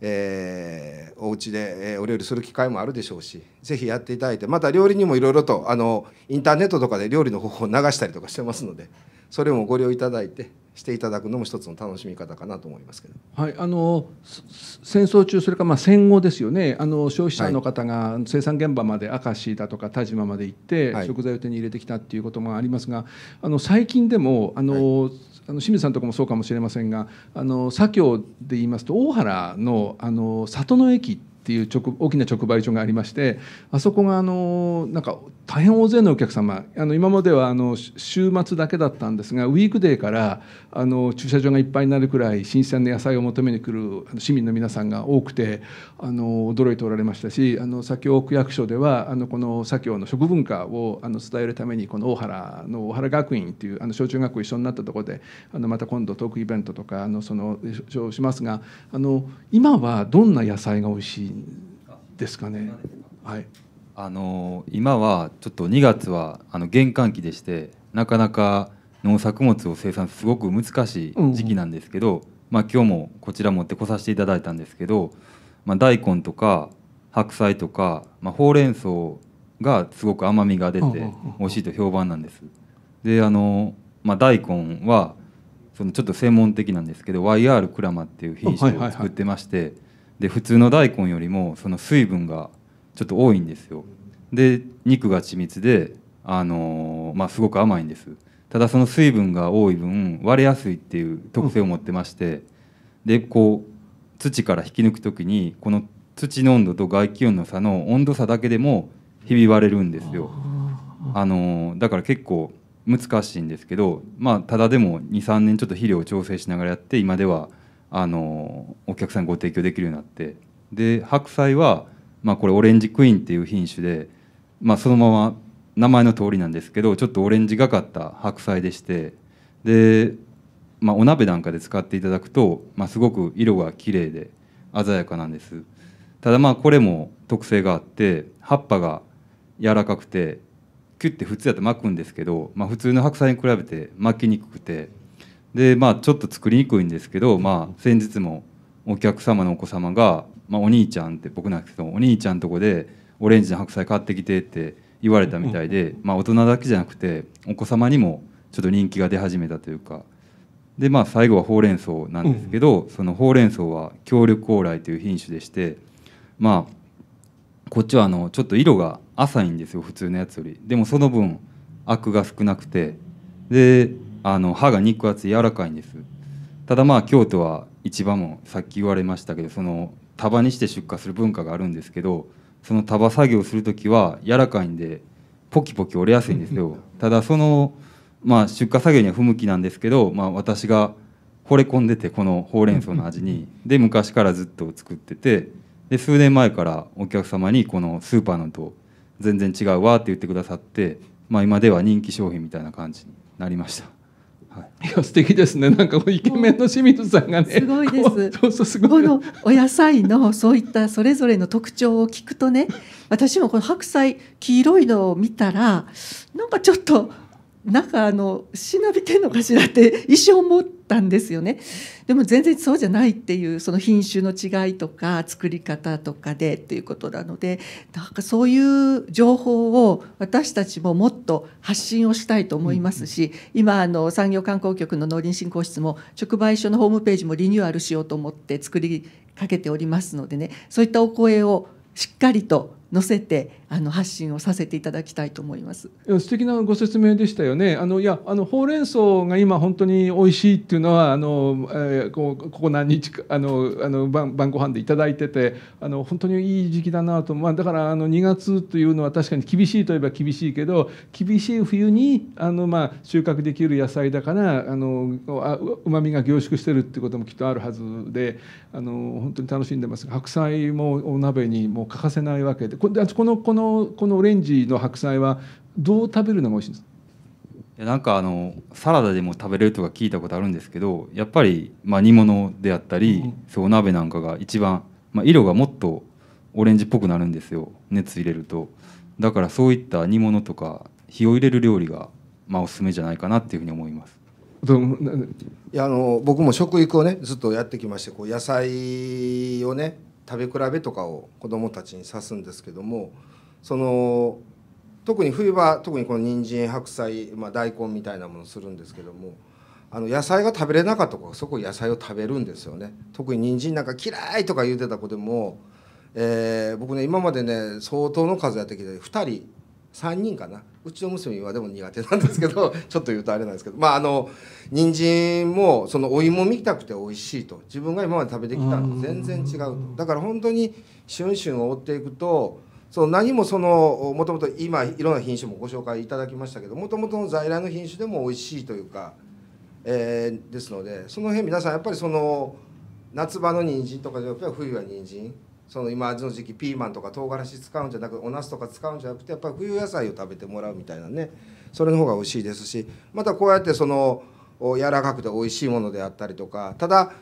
えー、お家で、えお料理する機会もあるでしょうしぜひやっていただいてまた料理にもいろいろとあのインターネットとかで料理の方法を流したりとかしてますのでそれもご利用いただいてしていただくのも一つの楽しみ方かなと思いますけど、はい、あの戦争中それからまあ戦後ですよねあの消費者の方が生産現場まで明石だとか田島まで行って、はい、食材を手に入れてきたっていうこともありますがあの最近でもあの、はいあの清水さんとかもそうかもしれませんがあの左京で言いますと大原のあの里の駅っていう直大きな直売所がありましてあそこがあのなんか大変大勢のお客様あの今まではあの週末だけだったんですがウィークデーからあの駐車場がいっぱいになるくらい新鮮な野菜を求めに来る市民の皆さんが多くてあの驚いておられましたしあの左京区役所ではあのこの左京の食文化をあの伝えるためにこの大原の大原学院っていうあの小中学校一緒になったところであのまた今度トークイベントとかあのそのしますがあの今はどんな野菜が美味しいですかね。はい、あの今はちょっと2月はあの玄関期でしてなかなか農作物を生産すごく難しい時期なんですけど、うん、まあ、今日もこちら持ってこさせていただいたんですけど、まあ、大根とか白菜とか、まあ、ほうれん草がすごく甘みが出て美味しいと評判なんです。であの、まあ、大根はそのちょっと専門的なんですけど YR 鞍馬っていう品種を作ってまして、はいはいはいで普通の大根よりもその水分がちょっと多いんですよで肉が緻密であのー、まあ、すごく甘いんですただその水分が多い分割れやすいっていう特性を持ってまして、でこう土から引き抜く時にこの土の温度と外気温の差の温度差だけでもひび割れるんですよあのだから結構難しいんですけど、まあ、ただでも23年ちょっと肥料を調整しながらやって今ではあのお客さんにご提供できるようになってで白菜は、まあ、これオレンジクイーンっていう品種で、まあ、そのまま名前の通りなんですけどちょっとオレンジがかった白菜でしてで、まあ、お鍋なんかで使っていただくと、まあ、すごく色が綺麗で鮮やかなんですただまあこれも特性があって葉っぱが柔らかくてキュッて普通だと巻くんですけど、まあ、普通の白菜に比べて巻きにくくてでまあちょっと作りにくいんですけど、まあ、先日もお客様のお子様が、まあ、お兄ちゃんって僕なんですけどお兄ちゃんとこでオレンジの白菜買ってきてって言われたみたいで、まあ、大人だけじゃなくてお子様にもちょっと人気が出始めたというかでまあ最後はほうれん草なんですけど、そのほうれん草は強力高麗という品種でしてまあこっちはあのちょっと色が浅いんですよ普通のやつよりでもその分アクが少なくてであの歯が肉厚柔らかいんですただまあ京都は市場もさっき言われましたけどその束にして出荷する文化があるんですけどその束作業する時は柔らかいんでポキポキ折れやすいんですよ ただその、まあ、出荷作業には不向きなんですけど、まあ、私が惚れ込んでてこのほうれん草の味に で昔からずっと作っててで数年前からお客様にこのスーパーのと全然違うわって言ってくださって、まあ、今では人気商品みたいな感じになりました。いや素敵ですね。なんかもうイケメンの清水さんがね、すごいです。そうそうすごい。このお野菜のそういったそれぞれの特徴を聞くとね、私もこの白菜黄色いのを見たら、なんかちょっとなんかあの忍びてんのかしらって一瞬思ったんですよねでも全然そうじゃないっていうその品種の違いとか作り方とかでっていうことなのでなんかそういう情報を私たちももっと発信をしたいと思いますし、今あの産業観光局の農林振興室も直売所のホームページもリニューアルしようと思って作りかけておりますのでねそういったお声をしっかりと載せてあの発信をさせていただきたいと思います素敵なご説明でしたよねあのいやあのほうれん草が今本当に美味しいっていうのはあの、えー、こうここ何日かあのあの晩晩ご飯で頂いててあの本当にいい時期だなと、まあ、だからあの2月というのは確かに厳しいといえば厳しいけど厳しい冬にあの、まあ、収穫できる野菜だからあのうまみが凝縮してるってこともきっとあるはずであの本当に楽しんでます白菜もお鍋にも欠かせないわけでこのこのこのオレンジの白菜はどう食べるのが美味しいんですかなんかあのサラダでも食べれるとか聞いたことあるんですけどやっぱりまあ煮物であったり、うん、そうお鍋なんかが一番、まあ、色がもっとオレンジっぽくなるんですよ熱入れるとだからそういった煮物とか火を入れる料理がまあおすすめじゃないかなっていうふうに思いますいやあの僕も食育をねずっとやってきましてこう野菜をね食べ比べとかを子どもたちに指すんですけどもその特に冬場特にこの人参白菜、まあ、大根みたいなものをするんですけどもあの野菜が食べれなかった子がそこ野菜を食べるんですよね。特に人参なんか嫌いとか言うてた子でも、えー、僕ね今までね相当の数やってきて2人3人かなうちの娘はでも苦手なんですけど ちょっと言うとあれなんですけどまああの人参もそのお芋見たくて美味しいと自分が今まで食べてきたの全然違うとだから本当に旬々を追っていくとその何もそのもともと今いろんな品種もご紹介いただきましたけどもともとの在来の品種でも美味しいというか、えー、ですのでその辺皆さんやっぱりその夏場の人参とかじゃなくて冬は人参その今の時期ピーマンとか唐辛子使うんじゃなくお茄子とか使うんじゃなくてやっぱり冬野菜を食べてもらうみたいなねそれの方が美味しいですしまたこうやってその柔らかくて美味しいものであったりとかただ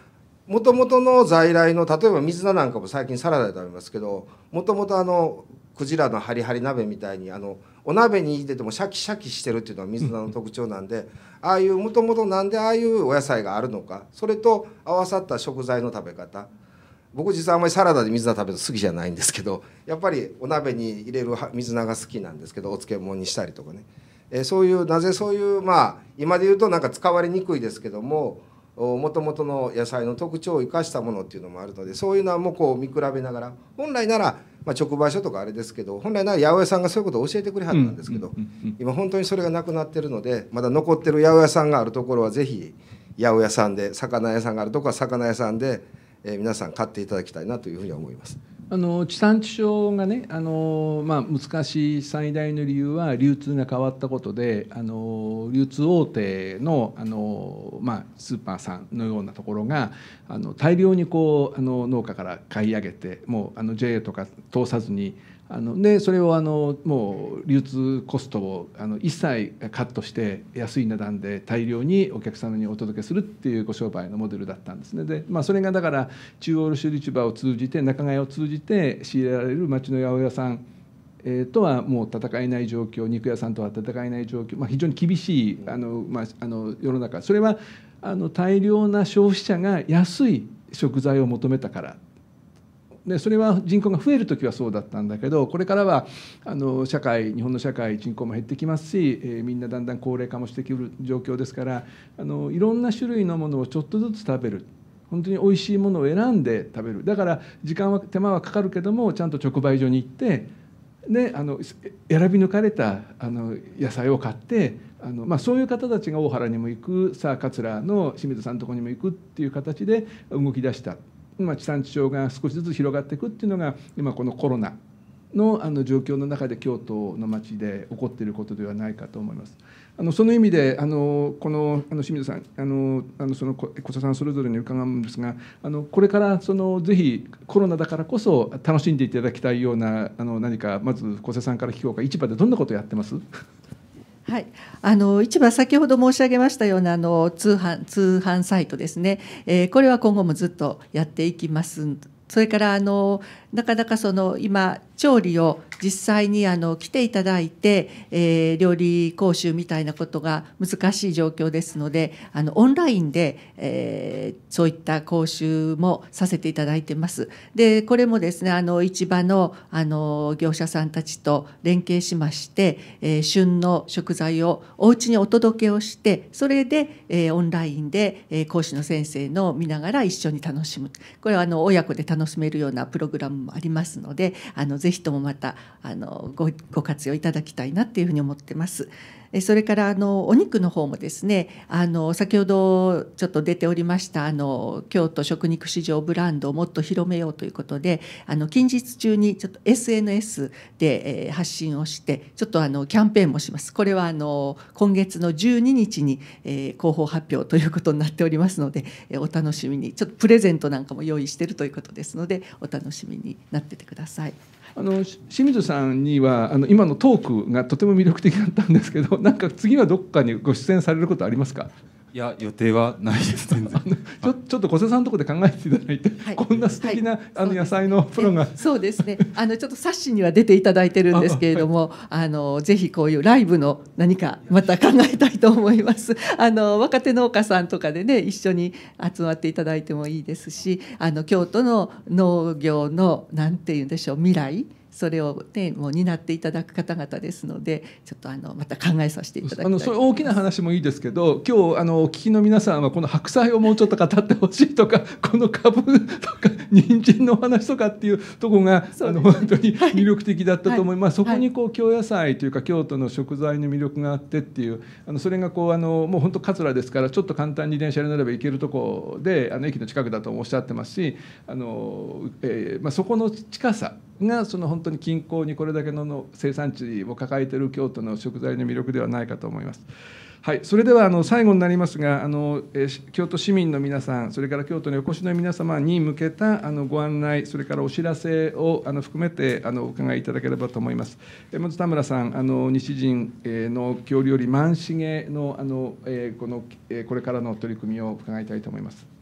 もともとの在来の例えば水菜なんかも最近サラダで食べますけどもともとあのクジラのハリハリ鍋みたいにあのお鍋に入れてもシャキシャキしてるっていうのは水菜の特徴なんでああいうもともと何でああいうお野菜があるのかそれと合わさった食材の食べ方僕実はあんまりサラダで水菜食べるの好きじゃないんですけどやっぱりお鍋に入れる水菜が好きなんですけどお漬物にしたりとかね、えー、そういうなぜそういうまあ今で言うとなんか使われにくいですけどももともとの野菜の特徴を生かしたものっていうのもあるのでそういうのはもうこう見比べながら本来なら、まあ、直売所とかあれですけど本来なら八百屋さんがそういうことを教えてくれはったんですけど、今本当にそれがなくなってるのでまだ残ってる八百屋さんがあるところは是非八百屋さんで魚屋さんがあるところは魚屋さんで。え皆さん買っていただきたいなというふうに思います。あの地産地消がねあの、まあ、難しい最大の理由は流通が変わったことであの流通大手のあの、まあ、スーパーさんのようなところがあの大量にこうあの農家から買い上げてもうあの JA とか通さずにあのでそれをあのもう流通コストをあの一切カットして安い値段で大量にお客様にお届けするっていうご商売のモデルだったんですねで、まあ、それがだから中央卸売市場を通じて仲買を通じて仕入れられる町の八百屋さんえとはもう戦えない状況肉屋さんとは戦えない状況、まあ、非常に厳しいあの、まあ、あの世の中それはあの大量な消費者が安い食材を求めたからでそれは人口が増える時はそうだったんだけどこれからはあの社会日本の社会人口も減ってきますし、えー、みんなだんだん高齢化もしてくる状況ですからあのいろんな種類のものをちょっとずつ食べる。本当に美味しいものを選んで食べるだから時間は手間はかかるけどもちゃんと直売所に行ってであの選び抜かれたあの野菜を買ってあの、まあ、そういう方たちが大原にも行くさあ桂の清水さんのとこにも行くっていう形で動き出したま地産地消が少しずつ広がっていくっていうのが今このコロナのあの状況の中で京都の町で起こっていることではないかと思います。あのその意味であのこのあの清水さんあのあのその小佐さんそれぞれに伺うんですがあのこれからそのぜひコロナだからこそ楽しんでいただきたいようなあの何かまず小佐さんから聞こうか市場でどんなことをやってますはい、あの市場、先ほど申し上げましたようなあの通販通販サイトですね、えー、これは今後もずっとやっていきます。それからあのなかなかその今調理を実際にあの来ていただいて、えー、料理講習みたいなことが難しい状況ですのであのオンラインで、えー、そういった講習もさせていただいてます。でこれもですねあの市場のあの業者さんたちと連携しまして、えー、旬の食材をお家にお届けをしてそれで、えー、オンラインで、えー、講師の先生の見ながら一緒に楽しむこれはあの親子で楽しめるようなプログラムもありますのであのぜひともまたあのご活用いただきたいなっていうふうに思ってます。それからあのお肉の方もですねあの先ほどちょっと出ておりましたあの京都食肉市場ブランドをもっと広めようということであの近日中にちょっと SNS で、え発信をしてちょっとあのキャンペーンもしますこれはあの今月の12日に、え広報発表ということになっておりますので、えお楽しみにちょっとプレゼントなんかも用意しているということですのでお楽しみになっててください。あの清水さんにはあの今のトークがとても魅力的だったんですけどなんか次はどっかにご出演されることありますかいや予定はないです 全然ちょちょっと小瀬さんのところで考えていただいて、はい、こんな素敵な、はい、あの野菜のプロがそうですねあのちょっと冊子には出ていただいてるんですけれどもあはい、あのぜひこういうライブの何かまた考えたいと思います あの若手農家さんとかでね一緒に集まっていただいてもいいですしあの京都の農業のなんて言うんでしょう未来それを、ね、もう担っていただく方々ですのでちょっとあのまた考えさせていただきあのそれ大きな話もいいですけど今日あのお聞きの皆さんはこの白菜をもうちょっと語ってほしいとか この株とか人参の話とかっていうとこが、ね、あの本当に魅力的だったと思います、はい、そこにこう京野菜というか京都の食材の魅力があってっていうあのそれがこうあのもう本当桂ですからちょっと簡単に電車に乗れば行けるとこであの駅の近くだとおっしゃってますしあの、えーまあ、そこの近さがその本当に近郊にこれだけの生産地を抱えている京都の食材の魅力ではないかと思います。はい、それではあの最後になりますがあの、え京都市民の皆さんそれから京都にお越しの皆様に向けたあのご案内それからお知らせをあの含めてあのお伺いいただければと思います。えまず田村さんあの西陣えの恐竜より万重のあの、えこのえこれからの取り組みを伺いたいと思います。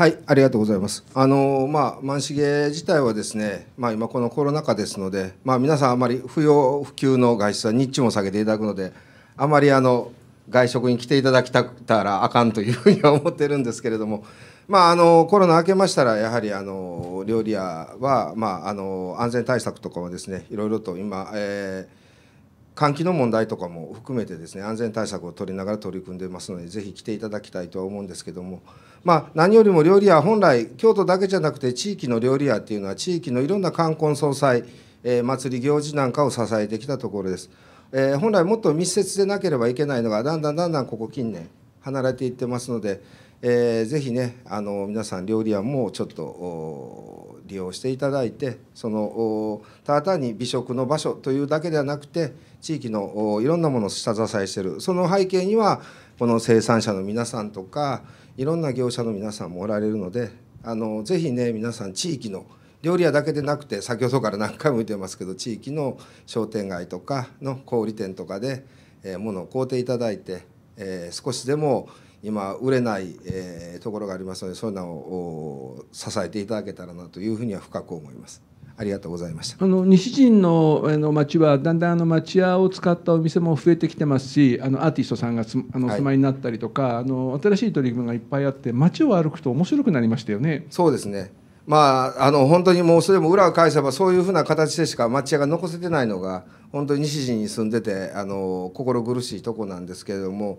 はい、ありがとうございます。あのまあ満重自体はですね、まあ今このコロナ禍ですので、まあ皆さんあまり不要不急の外出は日中も下げていただくので、あまりあの外食に来ていただきたたらあかんというふうには思ってるんですけれども、まあ、あのコロナ明けましたらやはりあの料理屋は、まあ、あの安全対策とかはですねいろいろと今、えー換気の問題とかも含めてですね安全対策を取りながら取り組んでますのでぜひ来ていただきたいとは思うんですけども、まあ、何よりも料理屋本来京都だけじゃなくて地域の料理屋っていうのは地域のいろんな冠婚葬祭、えー、祭り行事なんかを支えてきたところです、えー、本来もっと密接でなければいけないのがだんだんだんだんここ近年離れていってますので、えー、ぜひねあの皆さん料理屋もちょっと利用していただいてそのただ単に美食の場所というだけではなくて地域のいろんなものを下支えしてるその背景にはこの生産者の皆さんとかいろんな業者の皆さんもおられるのであのぜひね皆さん地域の料理屋だけでなくて先ほどから何回も言ってますけど地域の商店街とかの小売店とかで、えー、物を買うていただいて、えー、少しでも今売れない、えー、ところがありますのでそういうのを支えていただけたらなというふうには深く思います。ありがとうございましたあの西陣のあの町はだんだんあの町屋を使ったお店も増えてきてますしあのアーティストさんがあの、住まいになったりとかあの新しい取り組みがいっぱいあって町を歩くと面白くなりましたよね。そうですねまあ、あの本当にもうそれも裏を返せばそういうふうな形でしか町屋が残せてないのが本当に西陣に住んでてあの心苦しいとこなんですけれども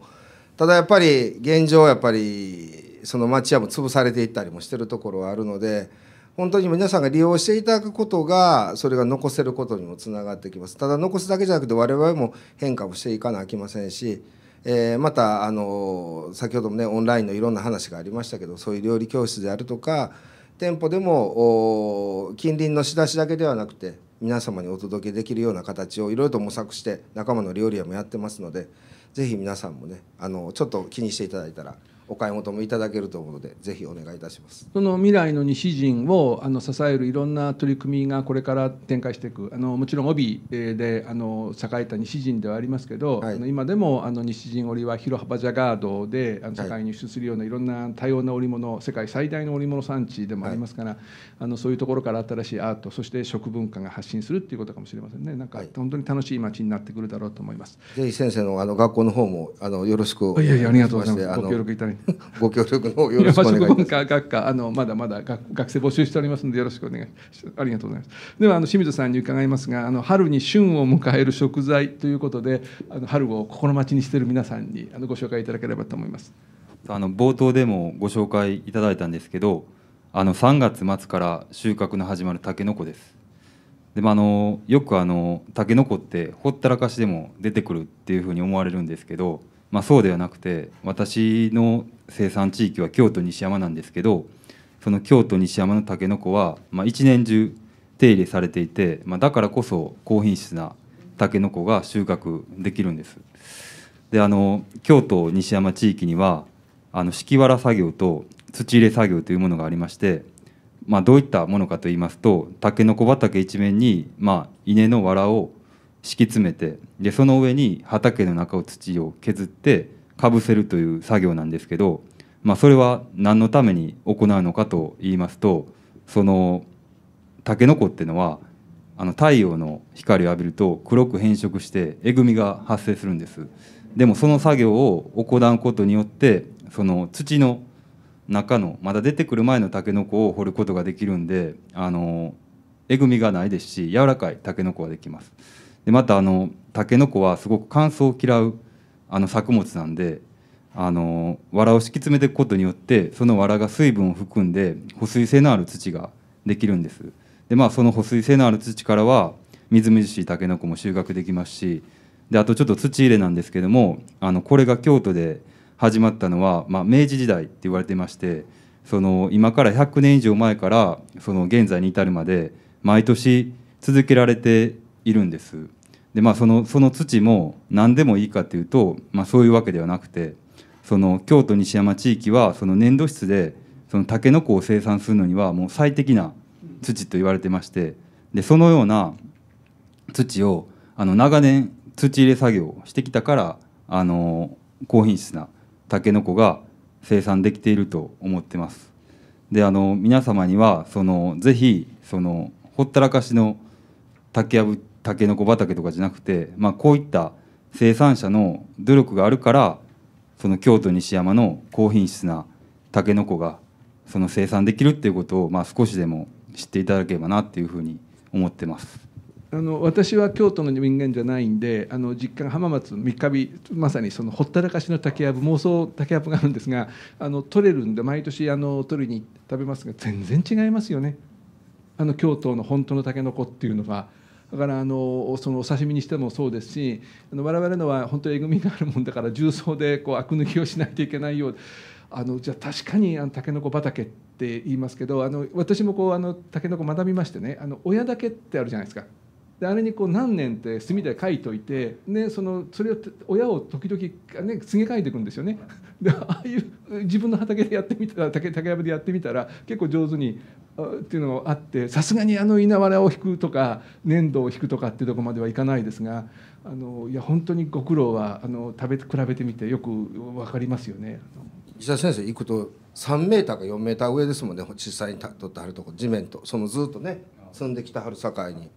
ただやっぱり現状やっぱりその町屋も潰されていったりもしてるところはあるので。本当に皆さんが利用していただくことがそれが残せることにもつながってきますただ残すだけじゃなくて我々も変化をしていかなあきませんし、えー、またあの先ほどもねオンラインのいろんな話がありましたけどそういう料理教室であるとか店舗でも近隣の仕出しだけではなくて皆様にお届けできるような形をいろいろと模索して仲間の料理屋もやってますので是非皆さんもねあのちょっと気にしていただいたらお買い求めいただけると思うのでぜひお願いいたしますその未来の西陣をあの支えるいろんな取り組みがこれから展開していくあのもちろん帯であの栄えた西陣ではありますけど、はい、あの今でもあの西陣織は広幅ジャガードであの世界に輸出するようないろんな多様な織物世界最大の織物産地でもありますから、はい、あのそういうところから新しいアートそして食文化が発信するっていうことかもしれませんねなんか、本当に楽しい街になってくるだろうと思います。ぜひ先生のあの学校の方もあのよろしくお願いします。いやいやありがとうございます。ご協力いただいて。ご協力の方よろしくお願いします。文化学科あのまだまだ学学生募集しておりますのでよろしくお願いします。ありがとうございます。ではあの清水さんに伺いますが、あの春に旬を迎える食材ということで、あの春を心待ちにしている皆さんにあのご紹介いただければと思います。あの冒頭でもご紹介いただいたんですけど、あの3月末から収穫の始まるタケノコです。でもあのよくあのタケノコってほったらかしでも出てくるっていうふうに思われるんですけどまあ、そうではなくて私の生産地域は京都西山なんですけどその京都西山のたけのこは、まあ、一年中手入れされていて、まあ、だからこそ高品質なたけのこが収穫できるんです。であの京都西山地域にはあの敷きわら作業と土入れ作業というものがありまして、まあ、どういったものかといいますとたけのこ畑一面に、まあ、稲の藁を敷き詰めてでその上に畑の中を土を削ってかぶせるという作業なんですけど、まあ、それは何のために行うのかと言いますとそのタケノコっていうのはあの太陽の光を浴びると黒く変色してえぐみが発生するんですでもその作業を行うことによってその土の中のまだ出てくる前のタケノコを掘ることができるんであのえぐみがないですし柔らかいタケノコができます。でまたあのタケノコはすごく乾燥を嫌うあの作物なんであの藁を敷き詰めていくことによってその藁が水分を含んで保水性のある土ができるんですでまあその保水性のある土からはみずみずしいタケノコも収穫できますしであとちょっと土入れなんですけどもあのこれが京都で始まったのは、まあ、明治時代って言われてましてその今から100年以上前からその現在に至るまで毎年続けられているんです。でまあそのその土も何でもいいかというと、まあ、そういうわけではなくてその京都西山地域はその粘土質でそのタケノコを生産するのにはもう最適な土と言われてましてでそのような土をあの長年土入れ作業してきたからあの高品質なタケノコが生産できていると思ってます。であの皆様にはそのぜひそのほったらかしの竹やぶたけのこ畑とかじゃなくて、まあ、こういった生産者の努力があるからその京都西山の高品質なたけのこがその生産できるっていうことを、まあ、少しでも知っていただければなっていうふうに思ってます。あの私は京都の人間じゃないんであの実家が浜松三日日まさにそのほったらかしの竹やぶ妄想竹やぶがあるんですがあの取れるんで毎年あの取りに食べますが全然違いますよねあの京都の本当のたけのこっていうのは。だからあのそのお刺身にしてもそうですしあの我々のは本当にえぐみがあるもんだから重曹でこうアク抜きをしないといけないようあのじゃあ確かにあのタケノコ畑って言いますけどあの私もこうあのタケノコ学びましてねあの親だけってあるじゃないですか。であれにこう何年って墨で書いといて、ね、そのそれを親を時々、ね、告げ書えていくんですよね。でああいう自分の畑でやってみたら竹竹やぶでやってみたら結構上手にっていうのがあってさすがにあの稲わらを引くとか粘土を引くとかっていうとこまではいかないですがあのいや本当にご苦労はあの食べ比べてみてよく分かりますよね。石田先生行くと3メーターか4メーター上ですもんね小さいに取ってはるとこ地面とそのずっとね積んできたはる境に。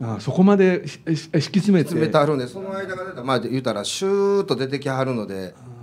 ああそこまで敷き詰めて詰めてあるんでその間が出たまあ言うたらシューッと出てきはるので。あ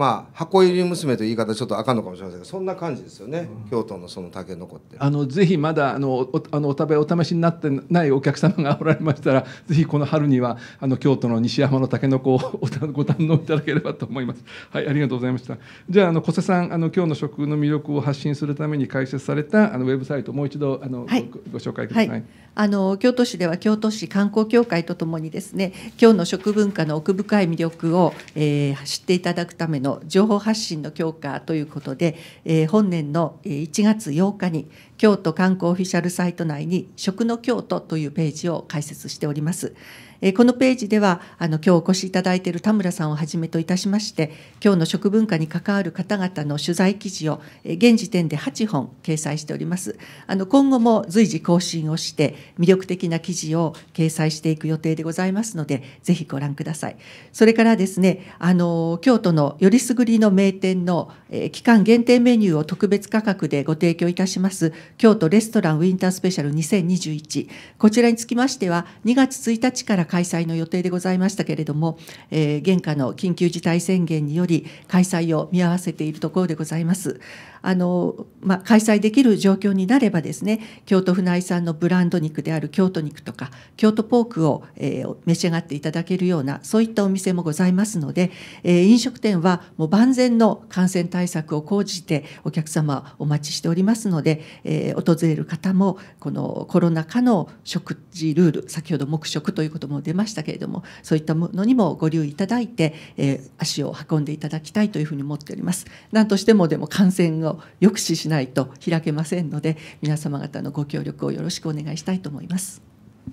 まあ、箱入り娘という言い方ちょっとあかんのかもしれませんがそんな感じですよね、うん、京都のそのたけのこってあのぜひまだあのおあのお食べお試しになってないお客様がおられましたら ぜひこの春にはあの京都の西山の たけのこをおご堪能いただければと思いますはいありがとうございましたじゃああの小瀬さんあの今日の食の魅力を発信するために開設されたあのウェブサイトもう一度あの、はい、ご紹介ください、はい、あの京都市では京都市観光協会とともにですね今日の食文化の奥深い魅力を、えー、知っていただくためのの情報発信の強化ということで、えー、本年の1月8日に京都観光オフィシャルサイト内に「食の京都」というページを開設しております。えこのページではあの今日お越しいただいている田村さんをはじめといたしまして今日の食文化に関わる方々の取材記事を、え現時点で8本掲載しておりますあの今後も随時更新をして魅力的な記事を掲載していく予定でございますのでぜひご覧くださいそれからですねあの京都のよりすぐりの名店の、え期間限定メニューを特別価格でご提供いたします京都レストランウィンタースペシャル2021こちらにつきましては2月1日から開催の予定でございましたけれども、えー、現下の緊急事態宣言により開催を見合わせているところでございます。あの、まあ、開催できる状況になればですね京都府内産のブランド肉である京都肉とか京都ポークを、えー、召し上がっていただけるようなそういったお店もございますので、えー、飲食店はもう万全の感染対策を講じてお客様お待ちしておりますので、えー、訪れる方もこのコロナ禍の食事ルール先ほど黙食ということも出ましたけれどもそういったものにもご留意いただいて、え足を運んでいただきたいというふうに思っております。何としてもでも感染の抑止しないと開けませんので皆様方のご協力をよろしくお願いしたいと思います。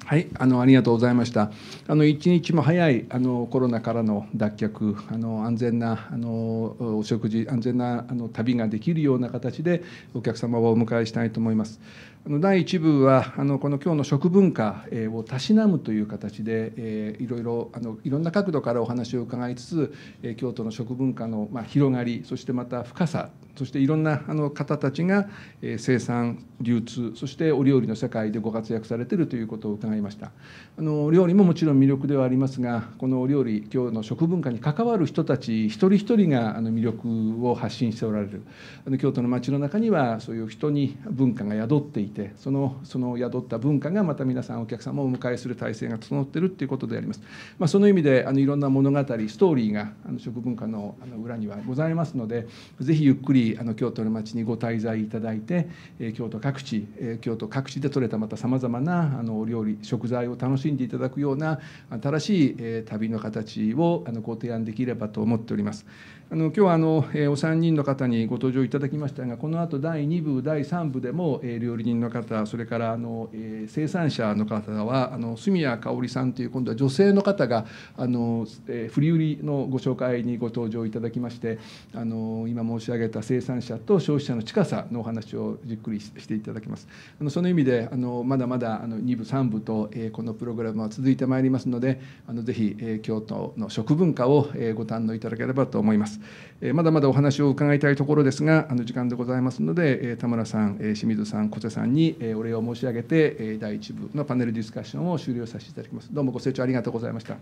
はい、あのありがとうございました。あの一日も早いあのコロナからの脱却、あの安全なあのお食事、安全なあの旅ができるような形でお客様をお迎えしたいと思います。あの第1部はあのこの今日の食文化をたしなむという形で、えー、いろいろあのいろんな角度からお話を伺いつつ、えー、京都の食文化のまあ広がり、そしてまた深さそしていろんなあの方たちが生産流通そして折々の世界でご活躍されてるということを伺いました。あの料理ももちろん魅力ではありますがこのお料理今日の食文化に関わる人たち一人一人があの魅力を発信しておられるあの京都の町の中にはそういう人に文化が宿っていてそのその宿った文化がまた皆さんお客様をお迎えする体制が整っているということであります、まあ、その意味であのいろんな物語ストーリーがあの食文化のあの裏にはございますのでぜひゆっくりあの京都の町にご滞在いただいて、えー、京都各地、えー、京都各地で採れたまたさまざまなあのお料理食材を楽しみしんでいただくような新しい旅の形をご提案できればと思っております。あの今日はあの、えー、お三人の方にご登場いただきましたがこの後第2部第3部でも、えー、料理人の方それからあの、えー、生産者の方はあの住谷香織さんという今度は女性の方があの、えー、振り売りのご紹介にご登場いただきましてあの今申し上げた生産者と消費者の近さのお話をじっくりしていただきます。あのその意味であのまだまだあの2部3部と、えー、このプログラムは続いてまいりますのであのぜひ、えー、京都の食文化を、えー、ご堪能いただければと思います。。まだまだお話を伺いたいところですが、あの時間でございますので、田村さん、清水さん、小瀬さんにお礼を申し上げて、第1部のパネルディスカッションを終了させていただきます。どうもご清聴ありがとうございました。